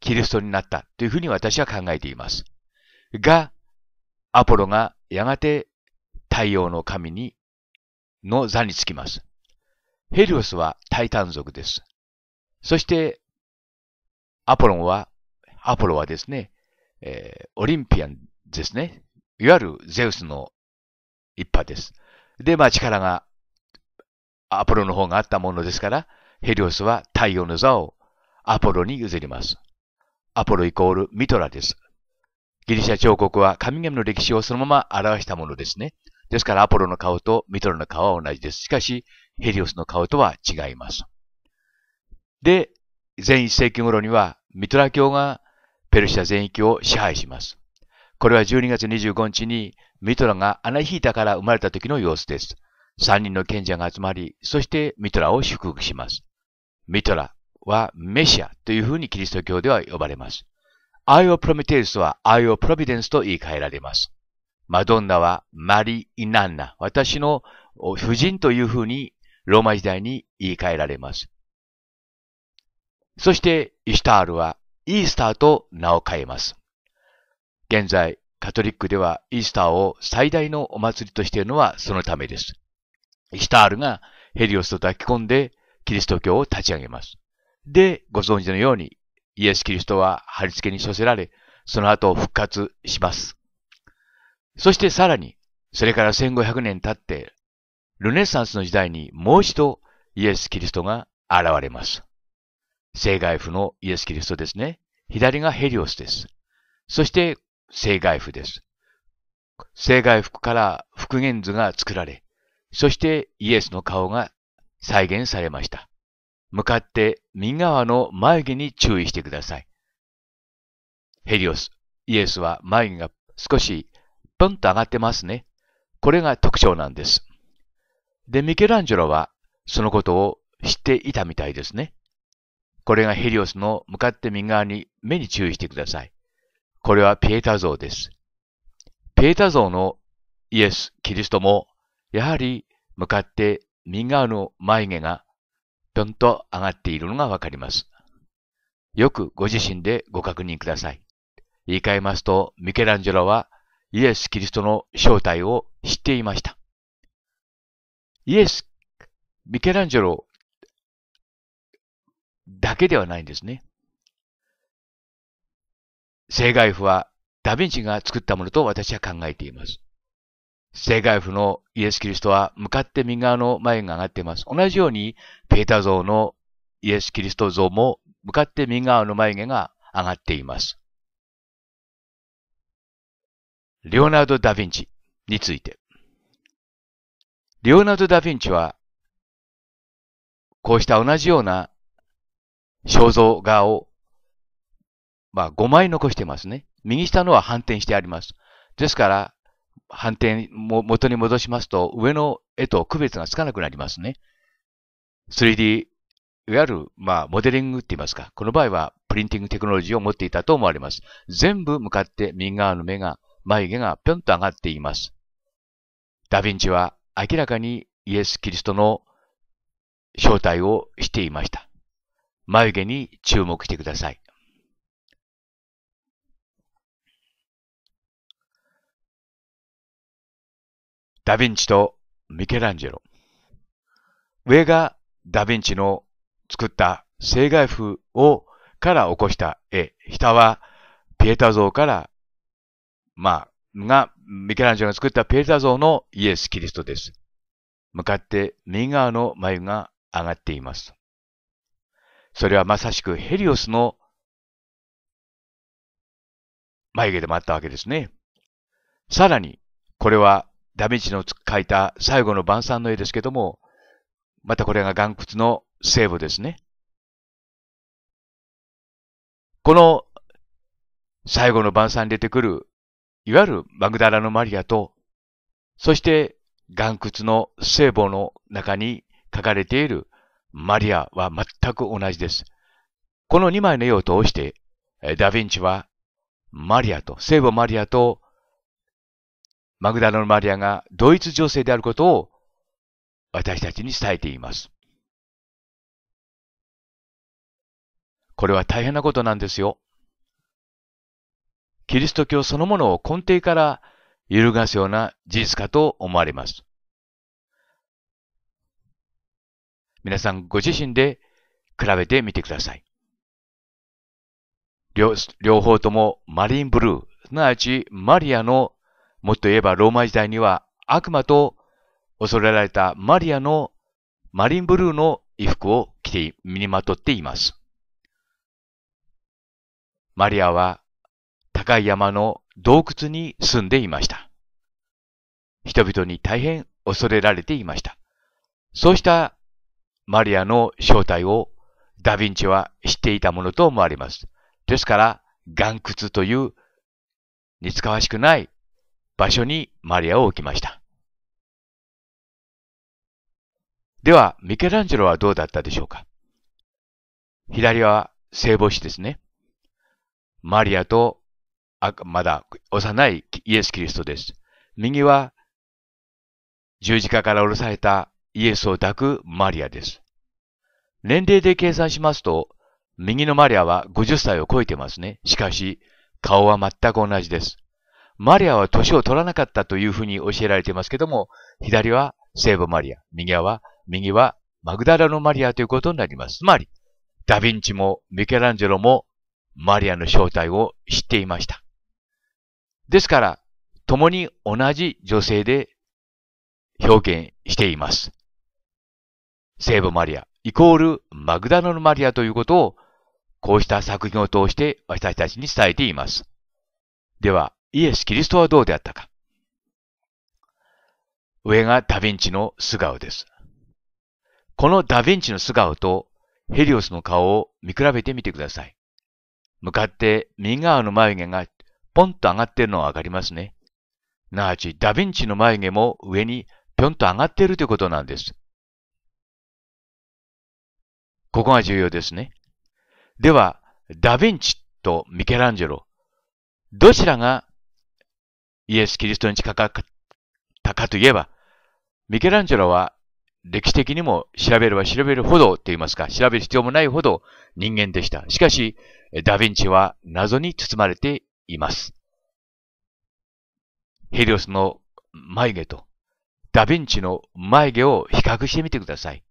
A: キリストになったというふうに私は考えています。が、アポロがやがて太陽の神に、の座につきます。ヘリオスはタイタン族です。そして、アポロンは、アポロはですね、えー、オリンピアンですね。いわゆるゼウスの一派です。で、まあ力がアポロの方があったものですから、ヘリオスは太陽の座をアポロに譲ります。アポロイコールミトラです。ギリシャ彫刻は神々の歴史をそのまま表したものですね。ですからアポロの顔とミトラの顔は同じです。しかし、ヘリオスの顔とは違います。で、前1世紀頃にはミトラ教がペルシャ全域を支配します。これは12月25日にミトラがアナヒータから生まれた時の様子です。3人の賢者が集まり、そしてミトラを祝福します。ミトラはメシアというふうにキリスト教では呼ばれます。アイオ・プロメテウスはアイオ・プロビデンスと言い換えられます。マドンナはマリ・イナンナ、私の夫人というふうにローマ時代に言い換えられます。そして、イシュタールはイースターと名を変えます。現在、カトリックではイースターを最大のお祭りとしているのはそのためです。イスタールがヘリオスと抱き込んでキリスト教を立ち上げます。で、ご存知のようにイエス・キリストは貼り付けに処せられ、その後復活します。そしてさらに、それから1500年経って、ルネサンスの時代にもう一度イエス・キリストが現れます。聖外夫のイエス・キリストですね。左がヘリオスです。そして、聖外夫です。聖外夫から復元図が作られ、そしてイエスの顔が再現されました。向かって右側の眉毛に注意してください。ヘリオス、イエスは眉毛が少しポンと上がってますね。これが特徴なんです。で、ミケランジェロはそのことを知っていたみたいですね。これがヘリオスの向かって右側に目に注意してください。これはピエタ像です。ピエタ像のイエス、キリストも、やはり向かって右側の眉毛がぴょんと上がっているのがわかります。よくご自身でご確認ください。言い換えますと、ミケランジェロはイエス・キリストの正体を知っていました。イエス、
B: ミケランジェロだけではないんですね。生外譜はダヴィンチが作ったものと私は考
A: えています。生外譜のイエス・キリストは向かって右側の眉が上がっています。同じように、ペータ像のイエス・キリスト像も向かって右側の
B: 眉毛が上がっています。レオナルド・ダ・ヴィンチについて。レオナルド・ダ・ヴィンチは、こうした同じような肖像画を、
A: まあ、5枚残してますね。右下のは反転してあります。ですから、反転も元に戻しますと、上の絵と区別がつかなくなりますね。3D、いわゆる、まあ、モデリングって言いますか。この場合は、プリンティングテクノロジーを持っていたと思われます。全部向かって右側の目が、眉毛がぴょんと上がっています。ダヴィンチは明らかにイエス・キリストの
B: 正体をしていました。眉毛に注目してください。ダヴィンチとミケランジェロ。
A: 上がダヴィンチの作った生涯風をから起こした絵。下はピエタ像から、まあ、が、ミケランジェロが作ったピエタ像のイエス・キリストです。向かって右側の
B: 眉が上がっています。それはまさしくヘリオスの眉毛でもあったわけですね。
A: さらに、これはダメージの描いた最後の晩餐の絵ですけども、
B: またこれが岩窟の聖母ですね。この最後の晩餐に出てくる、いわゆるマグダラ
A: のマリアと、そして岩窟の聖母の中に書かれているマリアは全く同じです。この2枚の絵を通して、ダヴィンチはマリアと、聖母マリアと
B: マグダラのマリアがドイツ女性であることを私たちに伝えています。これは大変なことなんですよ。キリスト教そのものを根底から
A: 揺るがすような事実かと思われます。皆さんご自身で比べてみてください。両両方ともマリンブルー、すなわちマリアの、もっと言えばローマ時代には悪魔と恐れられたマリアのマリンブルーの衣服を着て、身にまとっています。マリアは高い山の洞窟に住んでいました。人々に大変恐れられていました。そうしたマリアの正体をダヴィンチは知っていたものと思われます。
B: ですから、岩窟という似つかわしくない場所にマリアを置きました。では、ミケランジェロはどうだったでしょうか左は聖母子ですね。
A: マリアとあまだ幼いイエス・キリストです。右は十字架から降ろされたイエスを抱くマリアです。年齢で計算しますと、右のマリアは50歳を超えてますね。しかし、顔は全く同じです。マリアは年を取らなかったというふうに教えられていますけども、左は聖母マリア、右は、右はマグダラのマリアということになります。つまり、ダヴィンチもミケランジェロもマリアの正体を知っていました。ですから、共に同じ女性で表現しています。聖母マリア、イコールマグダノルマリアということを、こうした作品を通して私たちに伝えています。では、イエス・キリストはどうであったか上がダヴィンチの素顔です。このダヴィンチの素顔とヘリオスの顔を見比べてみてください。向かって右側の眉毛がポンと上がっているのはわかりますね。なあち、ダヴィンチの眉毛も上にぴょんと上がっているということなんです。
B: ここが重要ですね。では、ダヴィンチとミケランジェロ、どちらがイエス・キリス
A: トに近かったかといえば、ミケランジェロは歴史的にも調べれば調べるほどと言いますか、調べる必要もないほど人間でした。しかし、ダヴィンチは謎に包まれています。ヘリオスの眉毛とダヴィンチの眉毛を比較してみてください。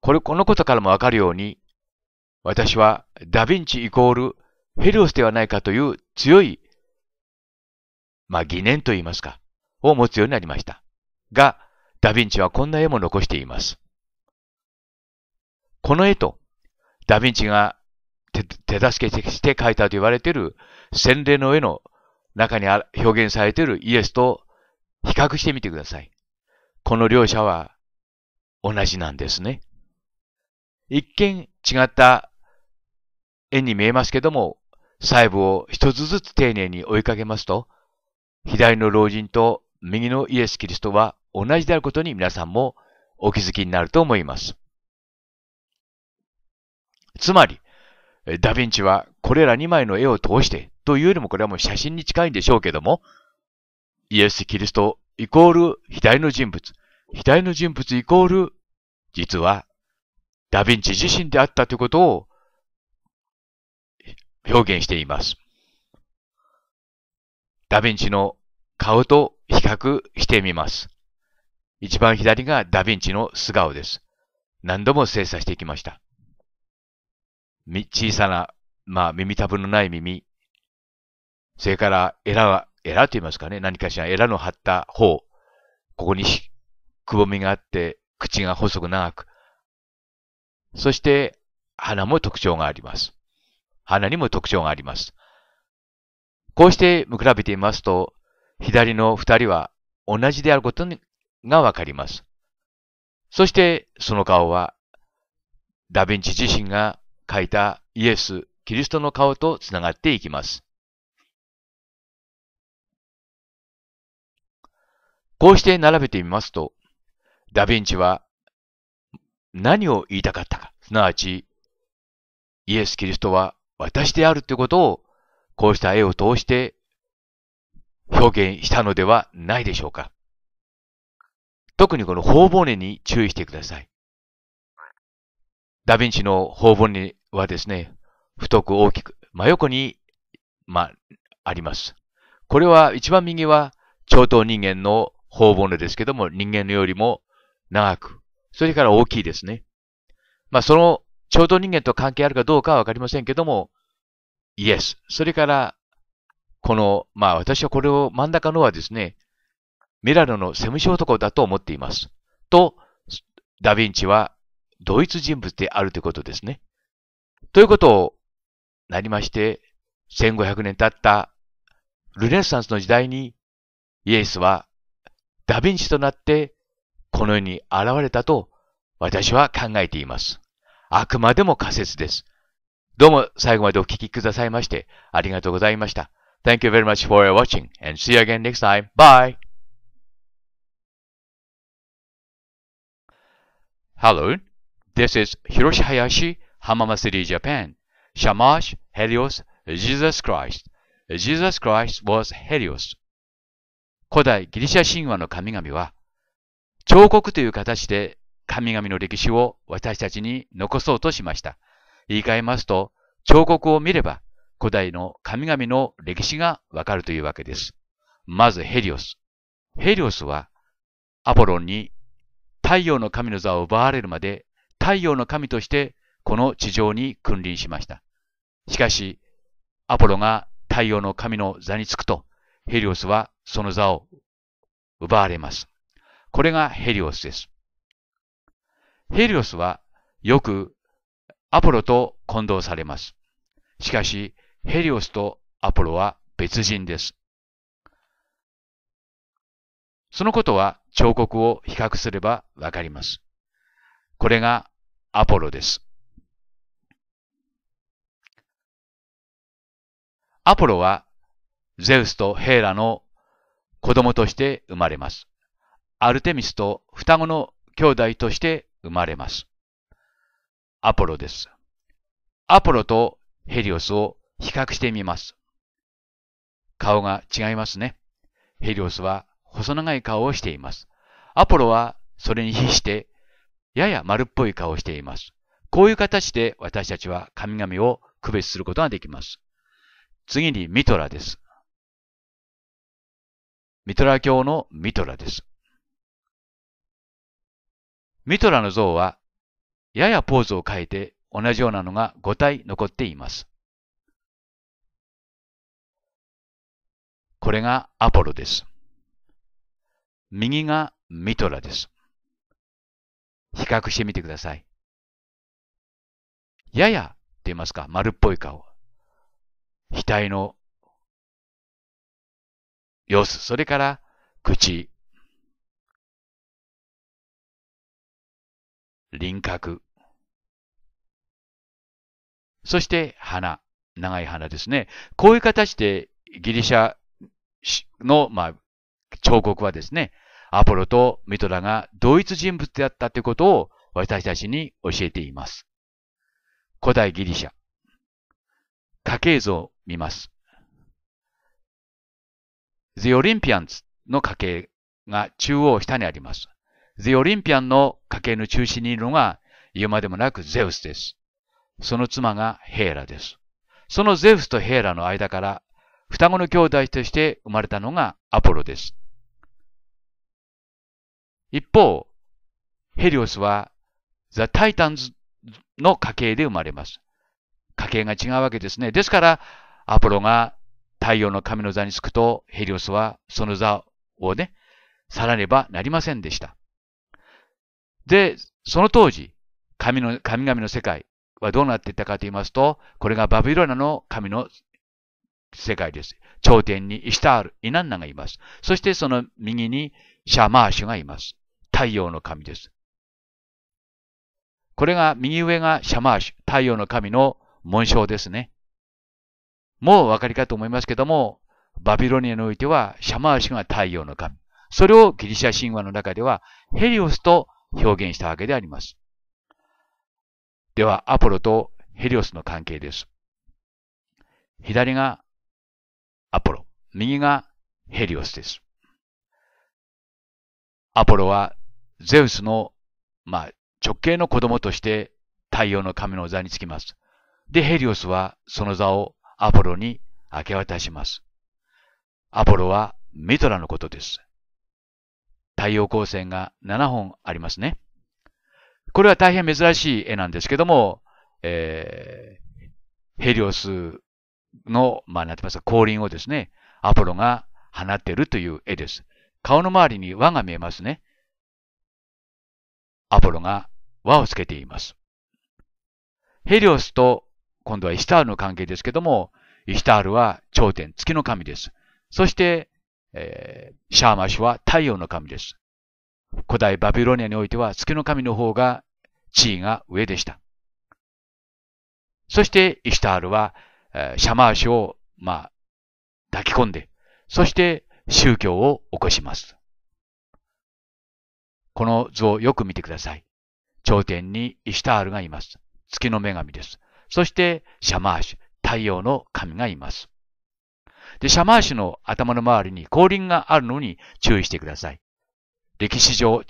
A: これ、このことからもわかるように、私はダヴィンチイコールヘリオスではないかという強い、まあ疑念と言いますか、を持つようになりました。が、ダヴィンチはこんな絵も残しています。この絵と、ダヴィンチが手助けして描いたと言われている洗礼の絵の中に表現されているイエスと比較してみてください。この両者は同じなんですね。一見違った絵に見えますけども、細部を一つずつ丁寧に追いかけますと、左の老人と右のイエス・キリストは同じであることに皆さんもお気づきになると思います。つまり、ダヴィンチはこれら2枚の絵を通してというよりもこれはもう写真に近いんでしょうけども、イエス・キリストイコール左の人物、左の人物イコール実はダヴィンチ自身であったということを表現しています。ダヴィンチの顔と比較してみます。一番左がダヴィンチの素顔です。何度も精査してきました。小さな、まあ、耳たぶのない耳。それから、エラは、エラと言いますかね。何かしらエラの張った方。ここにくぼみがあって、口が細く長く。そして花も特徴があります。花にも特徴があります。こうして見比べてみますと、左の二人は同じであることがわかります。そしてその顔は、ダヴィンチ自身が描いたイエス・
B: キリストの顔とつながっていきます。こうして並べてみますと、ダヴィンチは
A: 何を言いたかったか、すなわち、イエス・キリストは私であるということを、こうした絵を通して表現したのではないでしょうか。特にこの頬骨に注意してください。ダヴィンチの頬骨はですね、太く大きく、真横に、まあ、ります。これは一番右は、超等人間の頬骨ですけども、人間よりも長くそれから大きいですね。まあ、その、超ど、人間と関係あるかどうかはわかりませんけども、イエス。それから、この、まあ、私はこれを真ん中のはですね、ミラノのセムシ男だと思っています。と、ダヴィンチは同一人物であるということですね。ということをなりまして、1500年経ったルネサンスの時代に、イエスはダヴィンチとなってこの世に現れたと私は考えています。あくまでも仮説です。どうも最後までお聞きくださいましてありがとうございました。Thank you very much for watching and see you again next time. Bye! Hello, this is Hiroshi Hayashi, Hamamasuri, Japan. Shamash, Helios, Jesus Christ. Jesus Christ was Helios. 古代ギリシャ神話の神々は彫刻という形で神々の歴史を私たちに残そうとしました。言い換えますと、彫刻を見れば古代の神々の歴史がわかるというわけです。まずヘリオス。ヘリオスはアポロンに太陽の神の座を奪われるまで太陽の神としてこの地上に君臨しました。しかし、アポロが太陽の神の座につくと、ヘリオスはその座を奪われます。これがヘリオスです。ヘリオスはよくアポロと混同されます。しかし、ヘリオスとアポロは別人です。そのことは彫刻を比較すればわかります。これがアポロです。アポロはゼウスとヘーラの子供として生まれます。アルテミスと双子の兄弟として生まれます。アポロです。アポロとヘリオスを比較してみます。顔が違いますね。ヘリオスは細長い顔をしています。アポロはそれに比してやや丸っぽい顔をしています。こういう形で私たちは神々を区別
B: することができます。次にミトラです。ミトラ教のミトラです。ミ
A: トラの像は、ややポーズを変えて同じようなのが5体残っています。
B: これがアポロです。右がミトラです。比較してみてください。ややって言いますか、丸っぽい顔。額の様子、それから口、輪郭。そして花。
A: 長い花ですね。こういう形でギリシャの、まあ、彫刻はですね、アポロとミトラが同一人物であったということを私たちに教えています。古代ギリシャ。家系図を見ます。The Olympians の家系が中央下にあります。l オリンピアンの家系の中心にいるのが、言うまでもなくゼウスです。その妻がヘーラです。そのゼウスとヘーラの間から、双子の兄弟として生まれたのがアポロです。一方、ヘリオスは、ザ・タイタンズの家系で生まれます。家系が違うわけですね。ですから、アポロが太陽の神の座につくと、ヘリオスはその座をね、去らねばなりませんでした。で、その当時、神の、神々の世界はどうなっていったかと言いますと、これがバビロナの神の世界です。頂点にイシタール、イナンナがいます。そしてその右にシャマーシュがいます。太陽の神です。これが、右上がシャマーシュ、太陽の神の紋章ですね。もうお分かりかと思いますけども、バビロニアにおいてはシャマーシュが太陽の神。それをギリシャ神話の中ではヘリオスと表現したわけであります。では、アポロとヘリオスの関係です。
B: 左がアポロ、右がヘリオスです。アポロはゼウスの、ま
A: あ、直系の子供として太陽の神の座につきます。で、ヘリオスはその座をアポロに明け渡します。アポロはミトラのことです。太陽光線が7本ありますね。これは大変珍しい絵なんですけども、えー、ヘリオスの、まあ、なんて言いますか、降臨をですね、アポロが放っているという絵です。顔の周りに輪が見えますね。アポロが輪をつけています。ヘリオスと今度はイシタールの関係ですけども、イシタールは頂点、月の神です。そしてえー、シャーマシュは太陽の神です。古代バビロニアにおいては月の神の方が地位が上でした。そしてイシュタールは、えー、シャマーシュを、まあ、抱き込んで、そして宗教を起こします。この図をよく見てください。頂点にイシュタールがいます。月の女神です。そしてシャマーシュ、太陽の神がいます。で、シャマーシュの頭の周りに後輪があるのに注意してください。歴史上、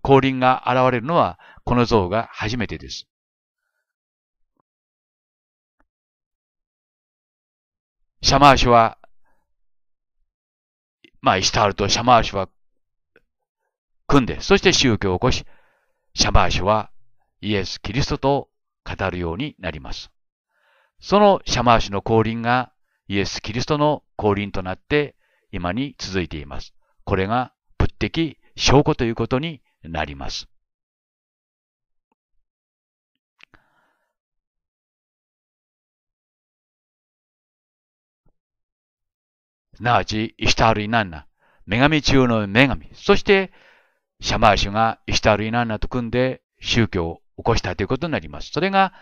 A: 後輪が現れるのは、
B: この像が初めてです。シャマーシュは、まあ、イシ
A: タールとシャマーシュは組んで、そして宗教を起こし、シャマーシュはイエス・キリストと語るようになります。そのシャマーシュの降臨がイエス・キリストの降臨となって今に続いていま
B: す。これが物的証拠ということになります。すなわち、イシタール・イナンナ、
A: 女神中の女神、そして、シャマーシュがイシタール・イナンナと組んで宗教を起こしたということになります。それが、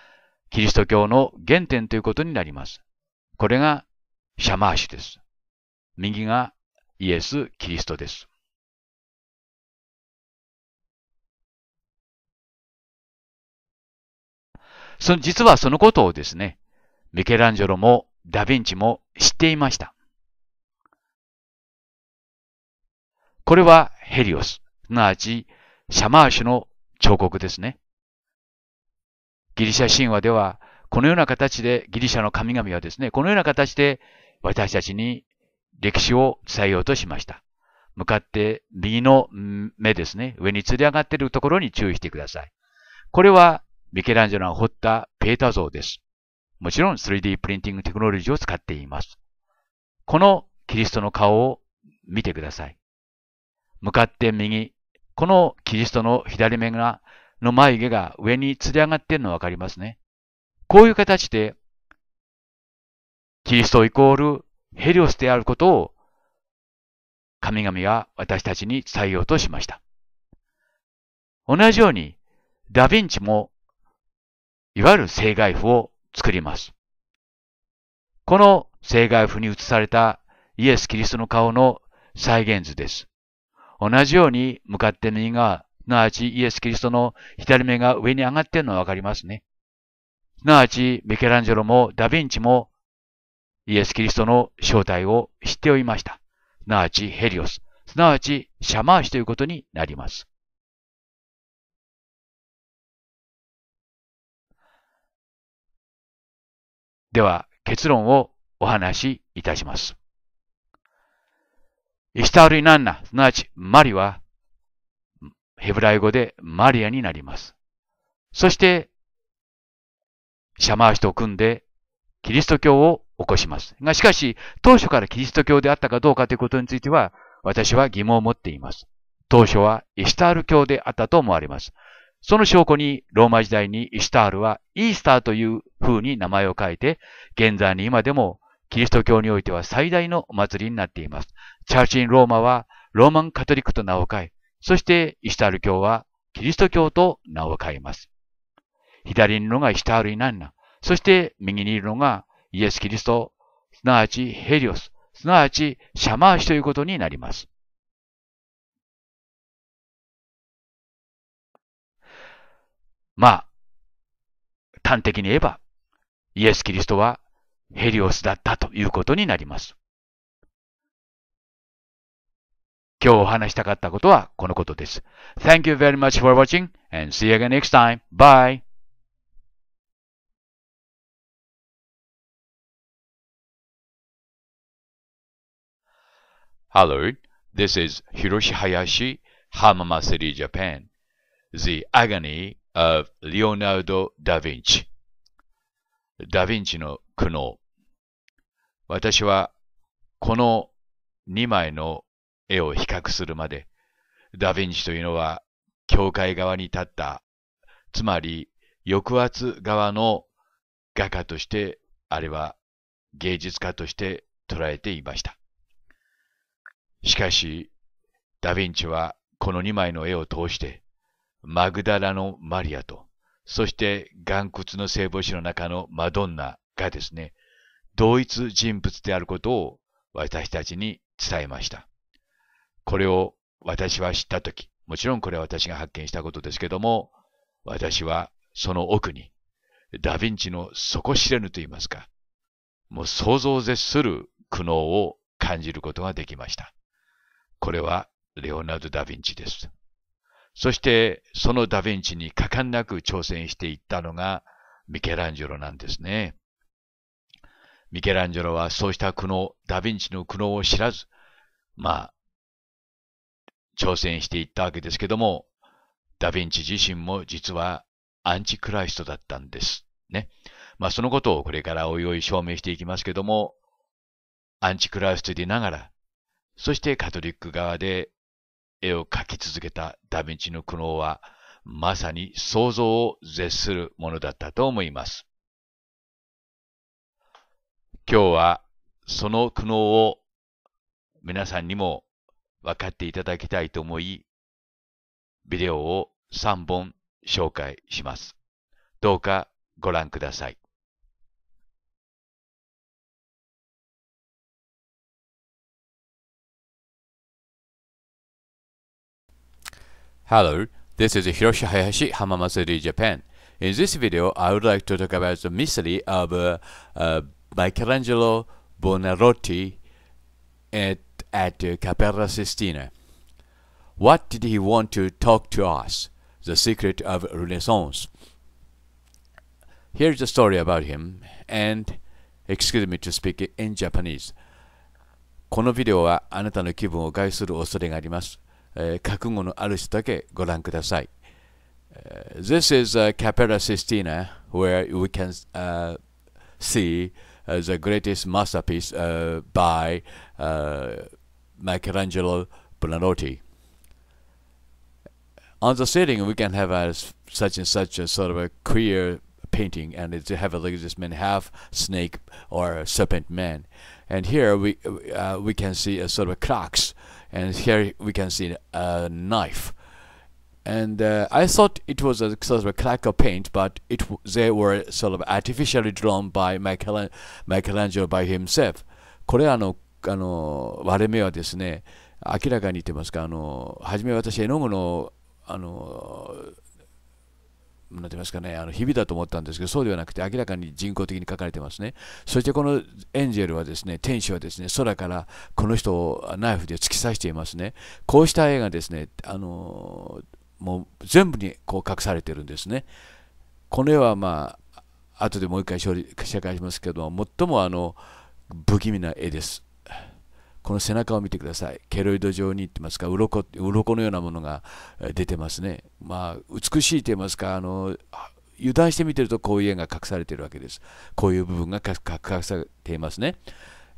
A: キリスト教の原点ということになり
B: ます。これがシャマーシュです。右がイエス・キリストです。その実はそのことをですね、ミケランジェロもダ・ヴィンチも知っていました。
A: これはヘリオス、すなわちシャマーシュの彫刻ですね。ギリシャ神話では、このような形で、ギリシャの神々はですね、このような形で私たちに歴史を伝えようとしました。向かって右の目ですね、上に吊り上がっているところに注意してください。これはミケランジェロが彫ったペータ像です。もちろん 3D プリンティングテクノロジーを使っています。このキリストの顔を見てください。向かって右、このキリストの左目が、の眉毛が上に吊り上がっているのわかりますね。こういう形でキリストイコールヘリオスであることを神々が私たちに伝えようとしました。同じように、ダヴィンチも、いわゆる生外符を作ります。この生外符に写されたイエス・キリストの顔の再現図です。同じように向かって右側、すなわちイエス・キリストの左目が上に上がっているのはわかりますね。すなわち、ベケランジェロもダヴィンチもイエス・キリストの正体を知っておりました。すなわちヘリオス、
B: すなわちシャマーシということになります。では結論をお話しいたします。イシター
A: ルイナンナ、すなわちマリは、ヘブライ語でマリアになります。そして、シャマーシと組んで、キリスト教を起こします。が、しかし、当初からキリスト教であったかどうかということについては、私は疑問を持っています。当初はイシュタール教であったと思われます。その証拠に、ローマ時代にイシュタールはイースターという風に名前を変えて、現在に今でもキリスト教においては最大のお祭りになっています。チャーチン・ローマはローマン・カトリックと名を変え、そしてイシュタール教はキリスト教と名を変えます。左にいるのがイシュタール・になんな、そして右にいるのが
B: イエス・キリスト、すなわちヘリオス、すなわちシャマーシということになります。まあ、端的に言えば、イエス・キリストはヘリオスだったということになります。
A: 今日お話したかったことはこのことです。Thank you very much for watching and see you again
B: next time. Bye! Hello, this is Hiroshi Hayashi, Hamamasuri, Japan. The Agony
A: of Leonardo da Vinci ダヴィンチの苦悩私はこの2枚の絵を比較するまでダヴィンチというのは教会側に立ったつまり抑圧側の画家としてあれは芸術家として捉えていましたしかし、ダ・ヴィンチはこの2枚の絵を通して、マグダラのマリアと、そして岩窟の聖母子の中のマドンナがですね、同一人物であることを私たちに伝えました。これを私は知ったとき、もちろんこれは私が発見したことですけども、私はその奥に、ダヴィンチの底知れぬと言いますか、もう想像を絶する苦悩を感じることができました。これはレオナルド・ダ・ヴィンチです。そしてそのダ・ヴィンチに果敢なく挑戦していったのがミケランジェロなんですね。ミケランジェロはそうした苦悩、ダ・ヴィンチの苦悩を知らず、まあ、挑戦していったわけですけども、ダ・ヴィンチ自身も実はアンチクライストだったんです。ね。まあそのことをこれからおいおい証明していきますけども、アンチクライストでながら、そしてカトリック側で絵を描き続けたダヴィンチの苦悩は、まさに想像を絶するものだったと思います。今日はその苦悩を皆さんにも分かっていただきたいと思い、ビデオを3本紹
B: 介します。どうかご覧ください。Hello, this is Hiroshi Hayashi, Hamama
A: Japan. In this video, I would like to talk about the mystery of uh, uh, Michelangelo Buonarroti at, at uh, Capella Sistina. What did he want to talk to us? The secret of Renaissance. Here's the story about him, and excuse me to speak in Japanese. このビデオはあなたの気分を害する恐れがあります。えー、覚悟のある人だけご覧ください。Uh, uh, this is uh, Capella Sistina, where we can uh, see uh, the greatest masterpiece uh, by Michelangelo Buonarroti. On the ceiling, we can have a, such and such a sort of a queer painting, and it's have a, like this man half snake or serpent man. And here we we can see a sort of a clocks and here we can see a knife and uh, I thought it was a sort of a clacker paint, but it they were sort of artificially drawn by Michelangelo by himself。これらのあの割れ目はですね、明らかに言ってますか、あの初め私絵の具のあのなんて言いますかね、あの日々だと思ったんですけど、そうではなくて、明らかに人工的に書かれてますね。そしてこのエンジェルはですね、天使はですね、空からこの人をナイフで突き刺していますね。こうした絵がですね、あのもう全部にこう隠されてるんですね。この絵はまあ、後でもう一回紹介しますけども、最もあの不気味な絵です。この背中を見てください。ケロイド状に言ってますか、鱗鱗のようなものが出てますね。まあ、美しいと言いますか、あの油断して見てるとこういう絵が隠されているわけです。こういう部分が隠されていますね。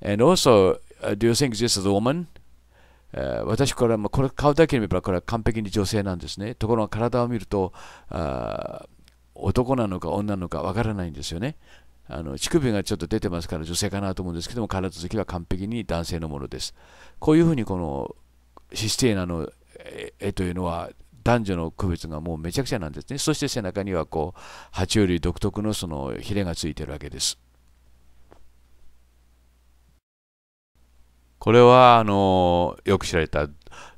A: And also, do you think this is a woman? 私これまあ、これ顔だけ見ればこれは完璧に女性なんですね。ところが体を見ると、あ男なのか女なのかわからないんですよね。あの乳首がちょっと出てますから女性かなと思うんですけども体つきは完璧に男性のものですこういうふうにこのシステーナの絵というのは男女の区別がもうめちゃくちゃなんですねそして背中にはこう爬虫類独特のそのヒレがついてるわけですこれはあのよく知られた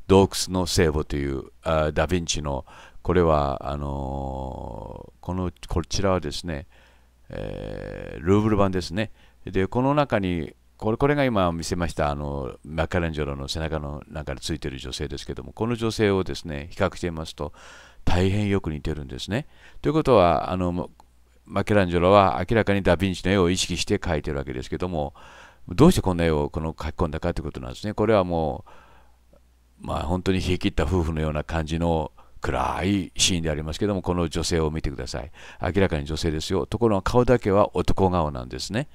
A: 洞窟の聖母というあダ・ヴィンチのこれはあのこのこちらはですねえー、ルーブル版ですね。で、この中に、これこれが今見せましたあのマッカレンジョロの背中の中についてる女性ですけどもこの女性をですね比較してみますと大変よく似てるんですね。ということはあのマケランジョロは明らかにダ・ヴィンチの絵を意識して描いてるわけですけどもどうしてこんな絵をこの描き込んだかということなんですね。これはもう、まあ、本当に冷え切った夫婦のような感じの暗いシーンでありますけども、この女性を見てください。明らかに女性ですよ。ところが顔だけは男顔なんですね。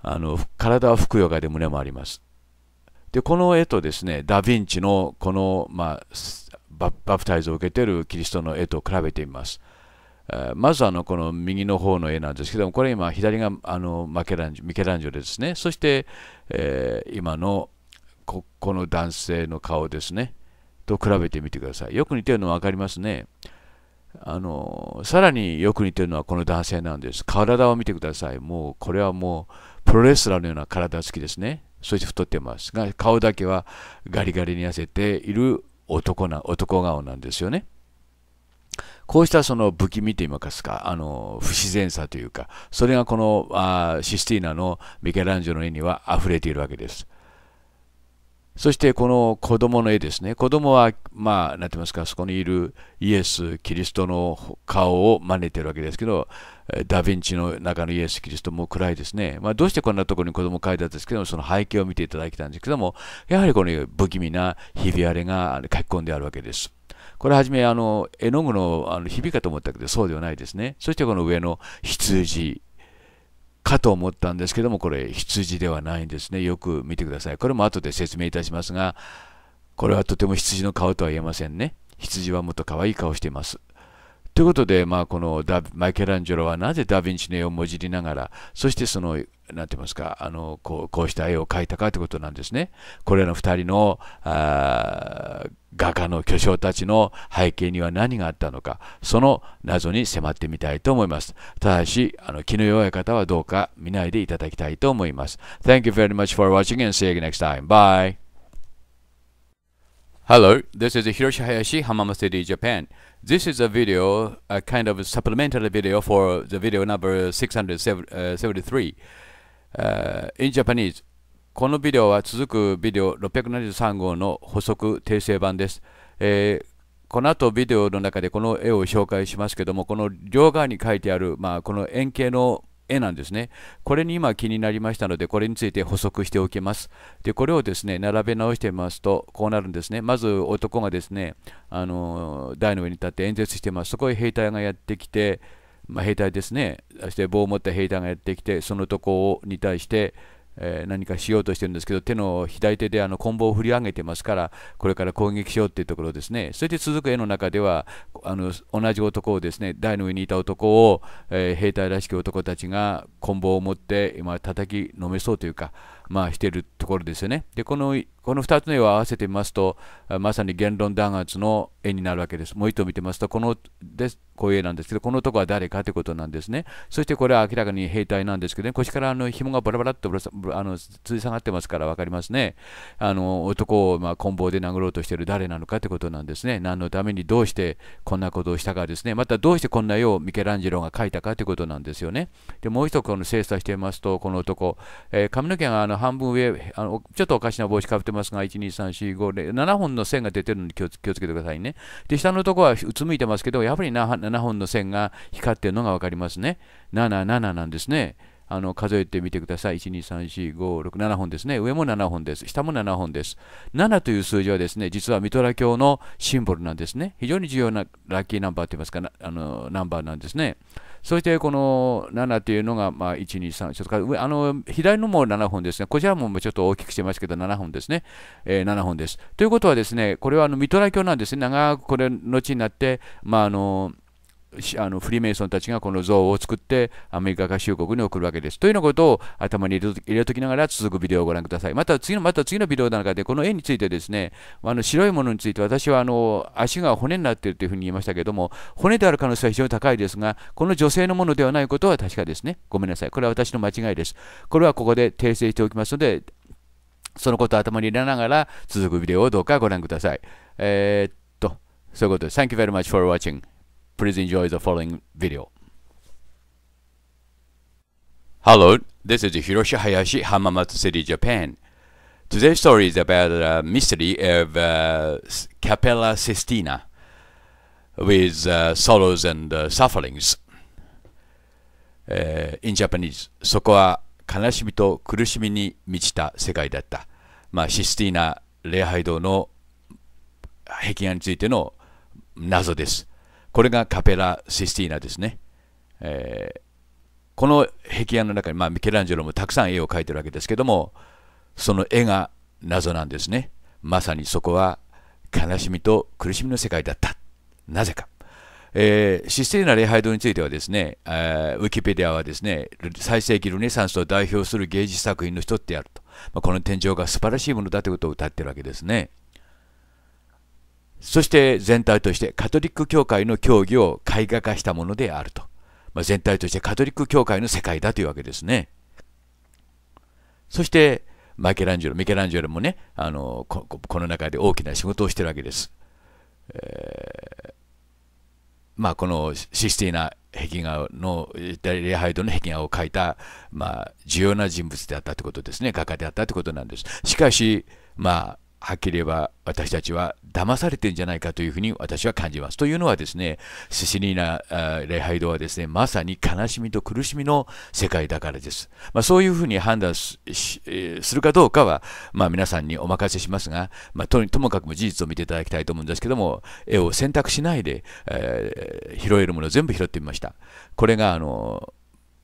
A: あの体はふくよかで胸もあります。で、この絵とですね、ダ・ヴィンチのこの、まあ、バプタイズを受けているキリストの絵と比べてみます。まずあのこの右の方の絵なんですけども、これ今左があのマケランジミケランジョですね。そして、え今のここの男性の顔ですね。と比べてみてください。よく似てるの分かりますね。あのさらによく似てるのはこの男性なんです。体を見てください。もうこれはもうプロレスラーのような体つきですね。そして太ってますが顔だけはガリガリに痩せている男な男顔なんですよね。こうしたその不気味と言いますか、あの不自然さというか、それがこのあシスティーナのミケランジェロの絵には溢れているわけです。そしてこの子供の絵ですね。子供は、まあ、なんて言いますか、そこにいるイエス・キリストの顔を真似てるわけですけど、ダ・ヴィンチの中のイエス・キリストも暗いですね。まあ、どうしてこんなところに子供を描いたんですけども、その背景を見ていただきたんですけども、やはりこの不気味なひび割れが書き込んであるわけです。これはじめあの絵の具のあのひびかと思ったけど、そうではないですね。そしてこの上の羊かと思ったんですけども、これ羊ではないんですね。よく見てください。これも後で説明いたしますが、これはとても羊の顔とは言えませんね。羊はもっと可愛い顔しています。ということで、まあ、このマイケランジェロはなぜダ・ヴィンチの絵をもじりながら、そしてそのなんて言いますか、あのこうこうした絵を描いたかということなんですね。これらの2人のあ画家の巨匠たちの背景には何があったのか、その謎に迫ってみたいと思います。ただし、あの気の弱い方はどうか見ないでいただきたいと思います。Thank you very much for watching and see you next time. Bye! Hello, this is Hiroshi Hayashi, Hamama City, Japan. This is a video, a kind of supplementary video for the video number 673. uh, in Japanese このビデオは続くビデオ673号の補足訂正版です、えー、この後ビデオの中でこの絵を紹介しますけどもこの両側に書いてある、まあ、この円形の絵なんですね。これに今気になりましたので、これについて補足しておきます。で、これをですね、並べ直してみますと、こうなるんですね。まず男がですね、あの台の上に立って演説してます。そこへ兵隊がやってきて、まあ、兵隊ですね、そして棒を持った兵隊がやってきて、そのところに対して、えー、何かしようとしてるんですけど、手の左手であの棍棒を振り上げてますから、これから攻撃しようっていうところですね。そして続く絵の中では、あの同じ男をですね、台の上にいた男を、えー、兵隊らしき男たちが棍棒を持って、今、叩きのめそうというか、まあ、しているところですよね。で、このこの2つの絵を合わせてみますと、まさに言論弾圧の絵になるわけです。もう一度見てますと、このですこういう絵なんですけど、この男は誰かということなんですね。そしてこれは明らかに兵隊なんですけどね、腰からあの紐がバラバラっとあのつり下がってますから分かりますね。あの男をま棍棒で殴ろうとしている誰なのかということなんですね。何のためにどうしてこんなことをしたかですね。またどうしてこんな絵をミケランジェロが描いたかということなんですよね。でもう一つこの精査していますと、この男、えー、髪の毛があの半分上あの、ちょっとおかしな帽子かぶってますが、1、2、3、4、5、7本の線が出てるのに気をつけてくださいね。で、下のとこはうつむいてますけど、やはりな7本の線が光っているのが分かりますね。7、7なんですね。あの数えてみてください。1、2、3、4、5、6、7本ですね。上も7本です。下も7本です。7という数字はですね、実はミトラ教のシンボルなんですね。非常に重要なラッキーナンバーといいますか、あのナンバーなんですね。そしてこの7というのが、まあ、1、2、3、ちょっと上あの左のも7本ですね。こちらもちょっと大きくしてますけど、7本ですね。えー、7本です。ということはですね、これはあのミトラ教なんですね。長くこれ、後になって、まあ、あの、あのフリーメイソンたちがこの像を作ってアメリカ合衆国に送るわけです。というようなことを頭に入れときながら続くビデオをご覧ください。また次のまた次のビデオの中でこの絵についてですねあの白いものについて私はあの足が骨になっているというふうに言いましたけども骨である可能性は非常に高いですがこの女性のものではないことは確かですね。ごめんなさい。これは私の間違いです。これはここで訂正しておきますのでそのことを頭に入れながら続くビデオをどうかご覧ください。えー、っと、そういうことです。Thank you very much for watching. Please enjoy the following video. Hello, this is Hiroshi Hayashi, Hamamatsu City, Japan. Today's story is about the mystery of uh, Capella Sistina with uh, sorrows and uh, sufferings. Uh, in Japanese, そこは悲しみと苦しみに満ちた世界だった。まあ、システィーナ礼拝堂の壁画についての謎です。これがカペラ・システィーナですね。えー、この壁画の中に、まあ、ミケランジェロもたくさん絵を描いてるわけですけども、その絵が謎なんですね。まさにそこは悲しみと苦しみの世界だった。なぜか。えー、システィーナ礼拝堂についてはですね、えー、ウィキペディアはですね、最盛期ルネサンスを代表する芸術作品の一つであると。まあ、この天井が素晴らしいものだということを歌ってるわけですね。そして全体としてカトリック教会の教義を絵画化したものであると。まあ、全体としてカトリック教会の世界だというわけですね。そしてマイケランジェロ、ミケランジェロもね、あのここの中で大きな仕事をしてるわけです。えー、まあ、このシスティーナ壁画の、礼拝堂の壁画を描いた、まあ、重要な人物であったということですね、画家であったということなんです。しかし、まあ、はっきり言えば私たちは騙されてんじゃないかというふうに私は感じます。というのはですね、シシリーナ礼拝堂はですね、まさに悲しみと苦しみの世界だからです。まあ、そういうふうに判断するかどうかは、まあ、皆さんにお任せしますが、まあ、ともかくも事実を見ていただきたいと思うんですけども、絵を選択しないで、えー、拾えるものを全部拾ってみました。これがあの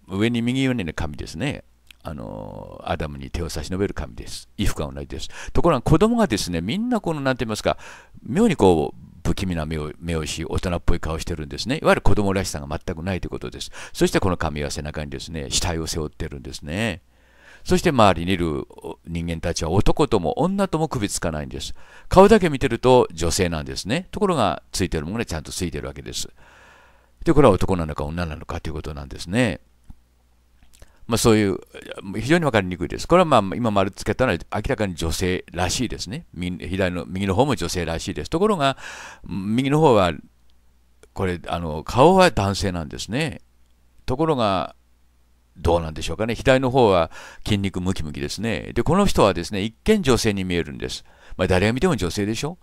A: 上に右上にの紙ですね。あのアダムに手を差し伸べる神です。衣服は同じです。ところが子供がですね、みんなこの、なんて言いますか、妙にこう、不気味な目を目をし、大人っぽい顔してるんですね。いわゆる子供らしさが全くないということです。そしてこの神は背中にですね、死体を背負ってるんですね。そして周りにいる人間たちは男とも女とも首つかないんです。顔だけ見てると女性なんですね。ところがついてるものがちゃんとついてるわけです。で、これは男なのか女なのかということなんですね。まあ、そういう、非常に分かりにくいです。これはまあ今丸つけたのは明らかに女性らしいですね。左の右の方も女性らしいです。ところが、右の方は、これ、あの顔は男性なんですね。ところが、どうなんでしょうかね。左の方は筋肉ムキムキですね。で、この人はですね、一見女性に見えるんです。まあ、誰が見ても女性でしょ。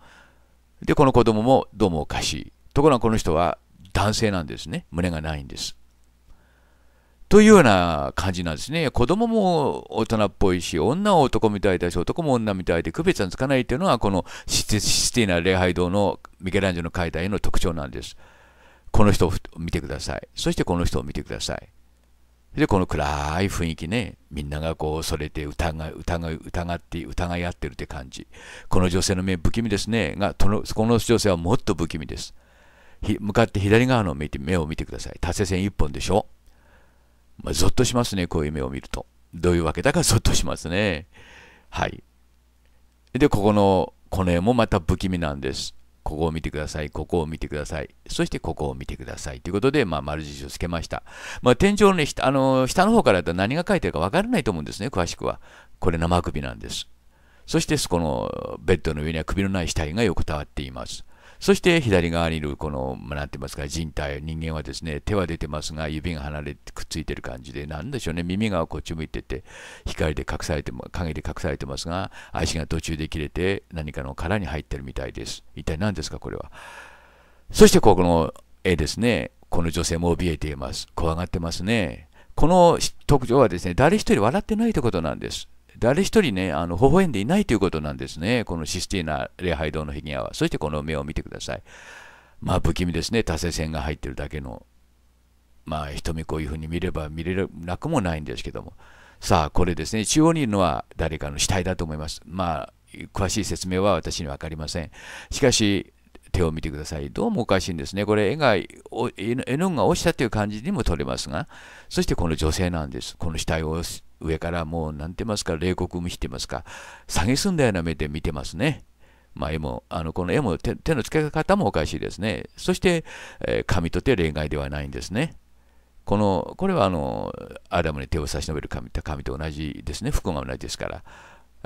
A: で、この子供もどうもおかしい。ところがこの人は男性なんですね。胸がないんです。というような感じなんですね。子供も大人っぽいし、女は男みたいだし、男も女みたいで区別がつかないというのは、このシティな礼拝堂のミケランジェの解体の特徴なんです。この人を見てください。そしてこの人を見てください。で、この暗い雰囲気ね、みんながこう、それて疑い、疑い、疑って、疑い合ってるって感じ。この女性の目、不気味ですね。が、このこの女性はもっと不気味です。向かって左側の目を見てください。達成線一本でしょ。まあ、ゾッとしますね、こういう目を見ると。どういうわけだかゾッとしますね。はい。で、ここの、この絵もまた不気味なんです。ここを見てください、ここを見てください、そしてここを見てくださいということで、まあ、丸印をつけました。まあ、天井の、ね、あの下の方からだと何が書いてるか分からないと思うんですね、詳しくは。これ生首なんです。そして、このベッドの上には首のない死体が横たわっています。そして左側にいるこの、なんて言いますか、人体、人間はですね、手は出てますが、指が離れてくっついてる感じで、なんでしょうね、耳がこっち向いてて、光で隠されても、影で隠されてますが、足が途中で切れて、何かの殻に入ってるみたいです。一体何ですか、これは。そして、ここの絵ですね、この女性も怯えています。怖がってますね。この特徴はですね、誰一人笑ってないということなんです。誰一人ね、あの微笑んでいないということなんですね。このシスティーナ礼拝堂の壁画は。そしてこの目を見てください。まあ不気味ですね。多世線が入ってるだけの。まあ瞳こういうふうに見れば見れなくもないんですけども。さあ、これですね。中央にいるのは誰かの死体だと思います。まあ、詳しい説明は私には分かりません。しかし、手を見てください。どうもおかしいんですね。これ、絵が、絵の具が落ちたという感じにも取れますが、そしてこの女性なんです。この死体を上からもう、何て言いますか、冷酷無比って言いますか、蔑んだような目で見てますね。まあ、絵も、あのこの絵も手の付け方もおかしいですね。そして、えー、神とて例外ではないんですね。この、これはあの、アダムに手を差し伸べる神神と同じですね。服が同じですから。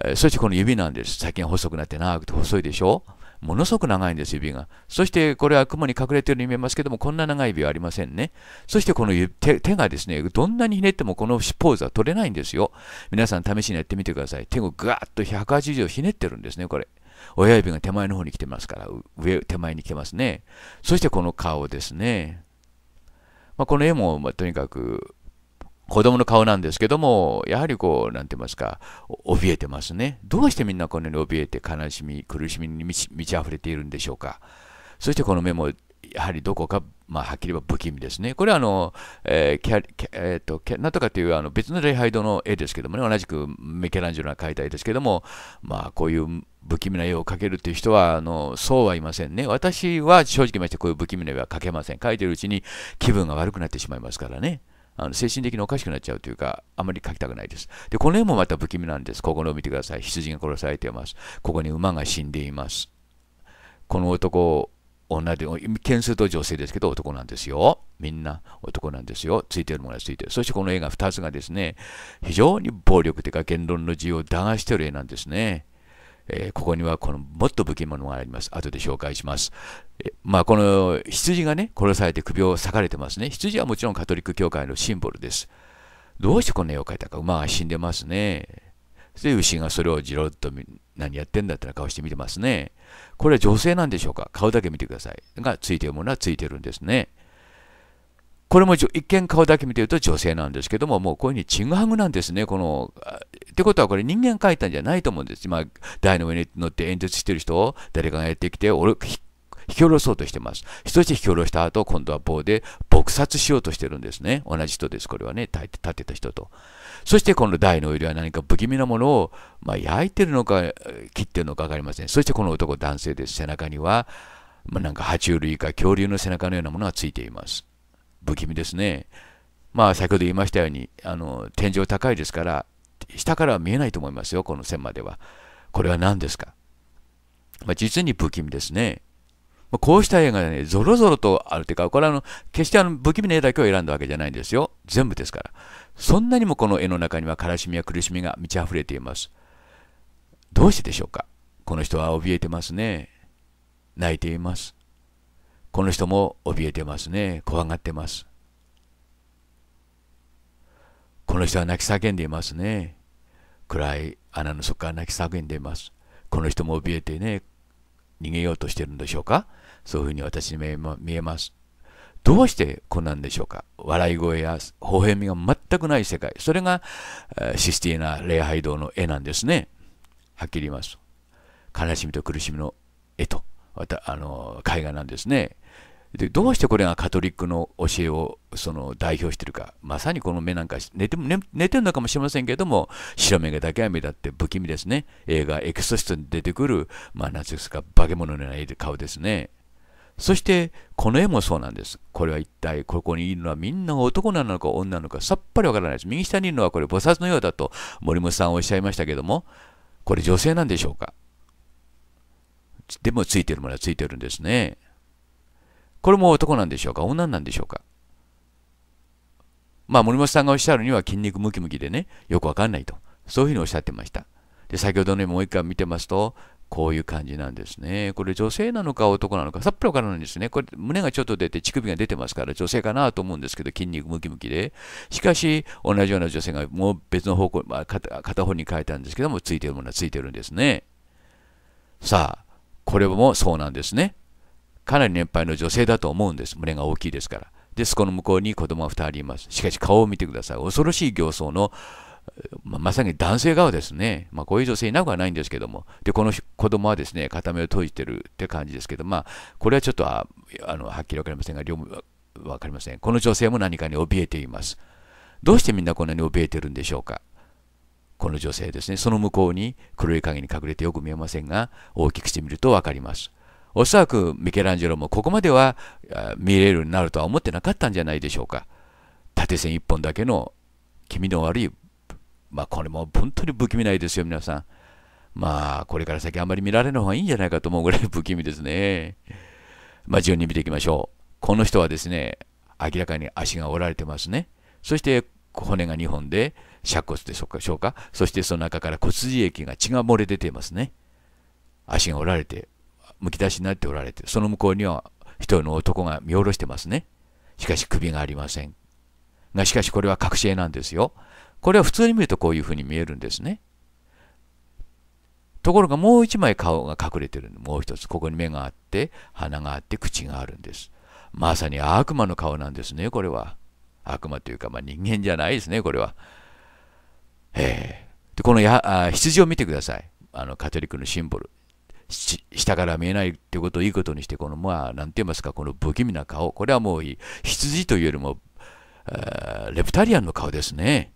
A: えー、そしてこの指なんです。先近細くなって長くて細いでしょものすごく長いんです、指が。そして、これは雲に隠れているように見えますけども、こんな長い指はありませんね。そして、この手がですね、どんなにひねってもこのポーズは取れないんですよ。皆さん、試しにやってみてください。手をガーッと180以ひねってるんですね、これ。親指が手前の方に来てますから、上、手前に来てますね。そして、この顔ですね。まあ、この絵も、まとにかく、子供の顔なんですけども、やはりこう、なんて言いますか、怯えてますね。どうしてみんなこんなに怯えて悲しみ、苦しみに満ち溢れているんでしょうか。そしてこの目も、やはりどこか、まあ、はっきり言えば不気味ですね。これはあの、えーキャキャえーと、なんとかというあの別の礼拝堂の絵ですけどもね、同じくメケランジェロが描いた絵ですけども、まあ、こういう不気味な絵を描けるという人はあの、そうはいませんね。私は正直ましてこういう不気味な絵は描けません。描いてるうちに気分が悪くなってしまいますからね。あの精神的におかしくなっちゃうというか、あまり書きたくないです。で、この絵もまた不気味なんです。ここのを見てください。羊が殺されています。ここに馬が死んでいます。この男、女で、件数と女性ですけど男なんですよ。みんな男なんですよ。ついてるものがついてる。そしてこの絵が2つがですね、非常に暴力というか言論の自由を弾している絵なんですね。えー、ここにはこのもっと武器物があります。後で紹介します。えまあ、この羊がね、殺されて首を裂かれてますね。羊はもちろんカトリック教会のシンボルです。どうしてこんな絵を描いたか、馬が死んでますね。で、牛がそれをじろっと何やってんだってな顔して見てますね。これは女性なんでしょうか顔だけ見てください。がついてるものはついてるんですね。これも一見顔だけ見てると女性なんですけども、もうこういうふうにちぐはぐなんですね、この。ってことはこれ人間描いたんじゃないと思うんです。台の上に乗って演説してる人を誰かがやってきて、俺、引き下ろそうとしてます。そして引き下ろした後、今度は棒で撲殺しようとしてるんですね。同じ人です、これはね。立てた人と。そしてこの台の上では何か不気味なものを、まあ、焼いてるのか、切ってるのか分かりません。そしてこの男、男性です。背中には、まあ、なんか爬虫類か恐竜の背中のようなものがついています。不気味ですね。まあ、先ほど言いましたように、あの、天井高いですから、下からは見えないと思いますよ、この線までは。これは何ですかまあ、実に不気味ですね。まあ、こうした絵がね、ぞろぞろとあるというか、これはあの、決してあの不気味な絵だけを選んだわけじゃないんですよ。全部ですから。そんなにもこの絵の中には悲しみや苦しみが満ち溢れています。どうしてでしょうかこの人は怯えてますね。泣いています。この人も怯えてますね。怖がってます。この人は泣き叫んでいますね。暗い穴の底から泣き叫んでいます。この人も怯えてね、逃げようとしてるんでしょうかそういうふうに私に見えます。どうしてこんなんでしょうか笑い声や微笑みが全くない世界。それがシスティーナ礼拝堂の絵なんですね。はっきり言います。悲しみと苦しみの絵と、またあの絵画なんですね。でどうしてこれがカトリックの教えをその代表してるか、まさにこの目なんか寝て寝、寝てるのかもしれませんけれども、白目がだけは目立って不気味ですね。映画、エクソシストに出てくる、まあ、なんですか、化け物のような顔ですね。そして、この絵もそうなんです。これは一体、ここにいるのはみんな男なのか女なのかさっぱりわからないです。右下にいるのはこれ、菩薩のようだと森本さんおっしゃいましたけども、これ女性なんでしょうかでもついてるものはついてるんですね。これも男なんでしょうか女なんでしょうかまあ、森本さんがおっしゃるには筋肉ムキムキでね、よくわかんないと。そういうふうにおっしゃってました。で、先ほどね、もう一回見てますと、こういう感じなんですね。これ女性なのか男なのか、さっぱりわからないんですね。これ胸がちょっと出て乳首が出てますから女性かなと思うんですけど、筋肉ムキムキで。しかし、同じような女性がもう別の方向、まあ、片方に変えたんですけども、ついてるものはついてるんですね。さあ、これもそうなんですね。かなり年配の女性だと思うんです。胸が大きいですから。で、そこの向こうに子供が2人います。しかし顔を見てください。恐ろしい形相の、ままさに男性側ですね。まあ、こういう女性いなくはないんですけども。で、この子供はですね、片目を閉じてるって感じですけど、まあ、これはちょっとあのはっきり分かりませんが、両分かりません。この女性も何かに怯えています。どうしてみんなこんなに怯えてるんでしょうか。この女性ですね、その向こうに黒い影に隠れてよく見えませんが、大きくしてみると分かります。おそらくミケランジェロもここまでは見れるようになるとは思ってなかったんじゃないでしょうか。縦線一本だけの気味の悪い、まあこれも本当に不気味ないですよ、皆さん。まあこれから先あんまり見られない方がいいんじゃないかと思うぐらい 不気味ですね。まあ順に見ていきましょう。この人はですね、明らかに足が折られてますね。そして骨が2本で、尺骨でしょうか、そしてその中から骨髄液が血が漏れ出ていますね。足が折られて、むき出しになっておられて、その向こうには一人の男が見下ろしてますね。しかし首がありません。が、しかしこれはし絵なんですよ。これは普通に見るとこういうふうに見えるんですね。ところがもう一枚顔が隠れてるもう一つ。ここに目があって、鼻があって、口があるんです。まさに悪魔の顔なんですね、これは。悪魔というか、まあ、人間じゃないですね、これは。ええ。で、このやあ羊を見てください。あの、カトリックのシンボル。下から見えないってことをいいことにして、この、まあ、なんて言いますか、この不気味な顔、これはもう羊というよりも、レプタリアンの顔ですね。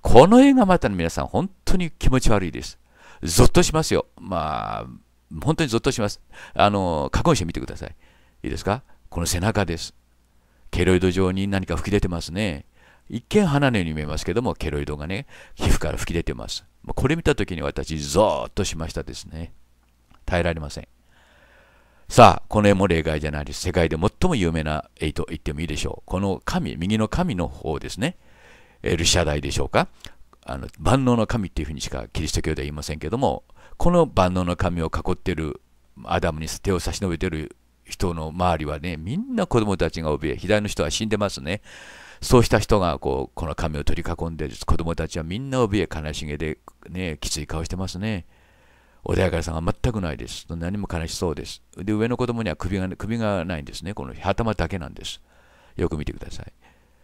A: この映画またの皆さん、本当に気持ち悪いです。ぞっとしますよ。まあ、本当にぞっとします。あの、加工してみてください。いいですかこの背中です。ケロイド状に何か吹き出てますね。一見花のように見えますけども、ケロイドがね、皮膚から吹き出てます。これ見たときに私、ぞーっとしましたですね。耐えられません。さあ、この絵も例外じゃないです。世界で最も有名な絵と言ってもいいでしょう。この神、右の神の方ですね。エルシャダイでしょうか。あの万能の神っていうふうにしかキリスト教では言いませんけども、この万能の神を囲っているアダムに手を差し伸べている人の周りはね、みんな子供たちが怯え、左の人は死んでますね。そうした人がこうこの神を取り囲んで、子供たちはみんな怯え、悲しげで、ね、きつい顔してますね。穏やかさが全くないです。何も悲しそうです。で、上の子供には首が首がないんですね。この頭だけなんです。よく見てください。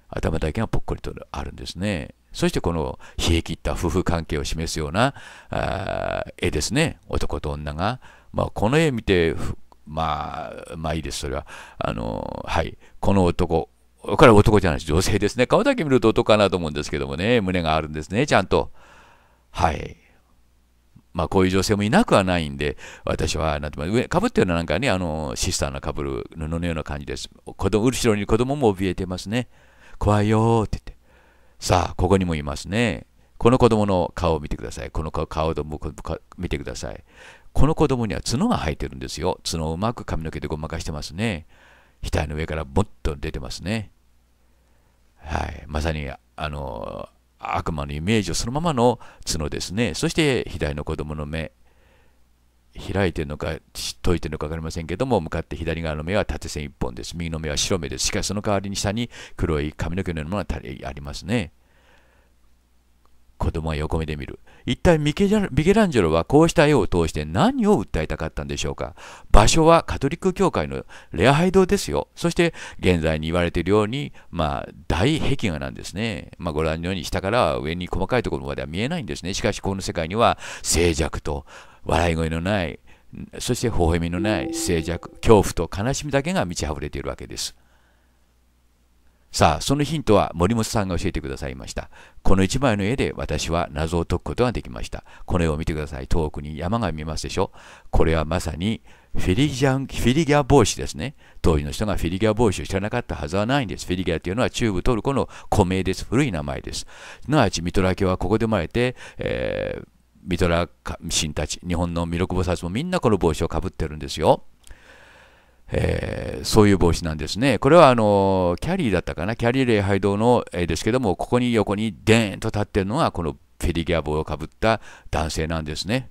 A: 頭だけがぽっこりとあるんですね。そしてこの冷え切った夫婦関係を示すようなあ絵ですね。男と女が。まあ、この絵見て、まあ、まあいいです。それは。あの、はい。この男。これは男じゃないです。女性ですね。顔だけ見ると男かなと思うんですけどもね。胸があるんですね。ちゃんと。はい。まあ、こういう女性もいなくはないんで、私は、なんて、上、かぶっていうのはなんかね、あの、シスターのかぶる布のような感じです。子供、後ろに子供も怯えてますね。怖いよって言って。さあ、ここにもいますね。この子供の顔を見てください。この顔を見てください。この子供には角が生えてるんですよ。角をうまく髪の毛でごまかしてますね。額の上からボッと出てますね。はい。まさに、あの、悪魔のイメージをそのままの角ですね。そして左の子供の目。開いてるのか、解いてるのか分かりませんけども、向かって左側の目は縦線1本です。右の目は白目です。しかしその代わりに下に黒い髪の毛のようなものがありますね。子供は横目で見る。一体ミケランジェロはこうした絵を通して何を訴えたかったんでしょうか場所はカトリック教会の礼拝堂ですよ。そして現在に言われているように、まあ、大壁画なんですね。まあ、ご覧のように下から上に細かいところまでは見えないんですね。しかしこの世界には静寂と笑い声のない、そして微笑みのない静寂、恐怖と悲しみだけが満ち溢れているわけです。さあ、そのヒントは森本さんが教えてくださいました。この一枚の絵で私は謎を解くことができました。この絵を見てください。遠くに山が見えますでしょ。これはまさにフィリギャン、フィリギャ帽子ですね。当時の人がフィリギャ帽子を知らなかったはずはないんです。フィリギャというのは中部トルコの古名です。古い名前です。すなわちミトラ家はここで生まれて、えー、ミトラ神たち、日本の弥勒菩薩もみんなこの帽子をかぶってるんですよ。えー、そういう帽子なんですね。これはあのキャリーだったかな、キャリー礼拝堂の、えですけども、ここに横にデーンと立ってるのは、このフェリギャ帽をかぶった男性なんですね。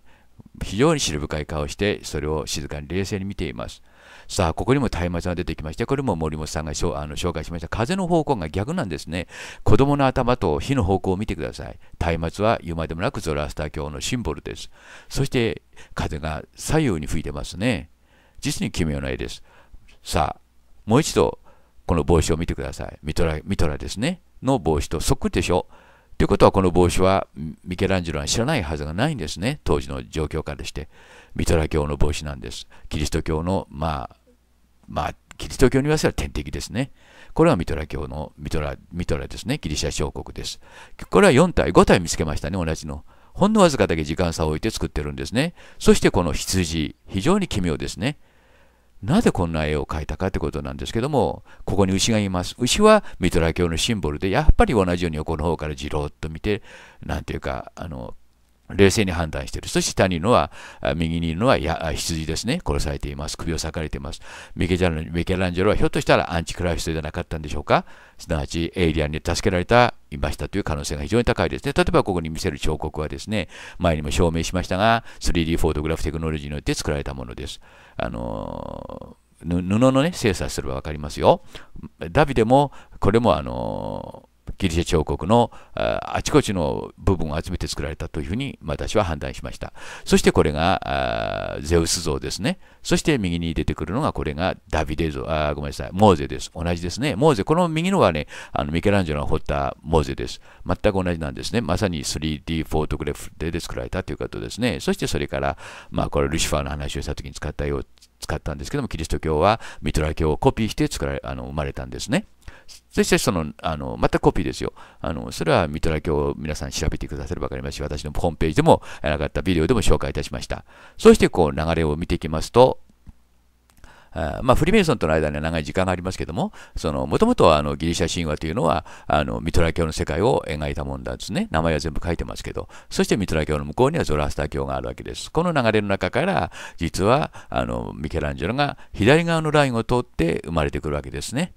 A: 非常に知る深い顔して、それを静かに冷静に見ています。さあ、ここにも松明が出てきまして、これも森本さんがあの紹介しました。風の方向が逆なんですね。子供の頭と火の方向を見てください。松明は言うまでもなくゾラスター教のシンボルです。そして、風が左右に吹いてますね。実に奇妙な絵です。さあ、もう一度、この帽子を見てください。ミトラ、ミトラですね。の帽子とそっくりでしょ。ということは、この帽子はミケランジェロは知らないはずがないんですね。当時の状況下でして。ミトラ教の帽子なんです。キリスト教の、まあ、まあ、キリスト教に言わせたら天敵ですね。これはミトラ教のミトラ、ミトラですね。ギリシャ小国です。これは4体、5体見つけましたね、同じの。ほんのわずかだけ時間差を置いて作ってるんですね。そしてこの羊、非常に奇妙ですね。なぜこんな絵を描いたかってことなんですけども、ここに牛がいます。牛はミトラ教のシンボルで、やっぱり同じように横の方からじろっと見て、なんていうか、あの、冷静に判断している。そして下にいるのは、右にいるのは羊ですね。殺されています。首を裂かれています。ミケランジェロはひょっとしたらアンチクライストじゃなかったんでしょうかすなわちエイリアンに助けられた、いましたという可能性が非常に高いですね。例えばここに見せる彫刻はですね、前にも証明しましたが、3D フォトグラフテクノロジーによって作られたものです。あのー、布のね、精査すれば分かりますよ。ダビデも、これもあのーギリシャ彫刻のあちこちの部分を集めて作られたというふうに私は判断しました。そしてこれがゼウス像ですね。そして右に出てくるのがこれがダビデ像、あごめんなさい、モーゼです。同じですね。モーゼ、この右のはね、あのミケランジェロが彫ったモーゼです。全く同じなんですね。まさに 3D フォートグレフで作られたということですね。そしてそれから、まあこれルシファーの話をした時に使ったよう使ったんですけども、キリスト教はミトラ教をコピーして作られあの生まれたんですね。そしてその、あの、またコピーですよ。あの、それはミトラ教を皆さん調べてくださればわかりますし、私のホームページでも、なかったビデオでも紹介いたしました。そしてこう流れを見ていきますと、あまあ、フリーメイソンとの間には長い時間がありますけども、その、もともとはあのギリシャ神話というのは、あの、ミトラ教の世界を描いたもんだんですね。名前は全部書いてますけど、そしてミトラ教の向こうにはゾロアスター教があるわけです。この流れの中から、実は、あの、ミケランジェロが左側のラインを通って生まれてくるわけですね。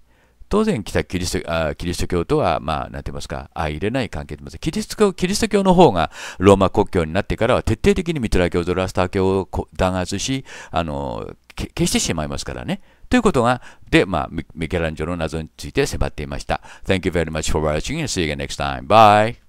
A: 当然北キリストあキリスト教とは、まあ、なんて言いますか、相入れない関係でますキリスト教。キリスト教の方がローマ国教になってからは徹底的にミトラ教、ゾラスター教を弾圧し、あの消してしまいますからね。ということが、で、まあ、ミケランジョロの謎について迫っ
B: ていました。Thank you very much for watching and see you again next time. Bye!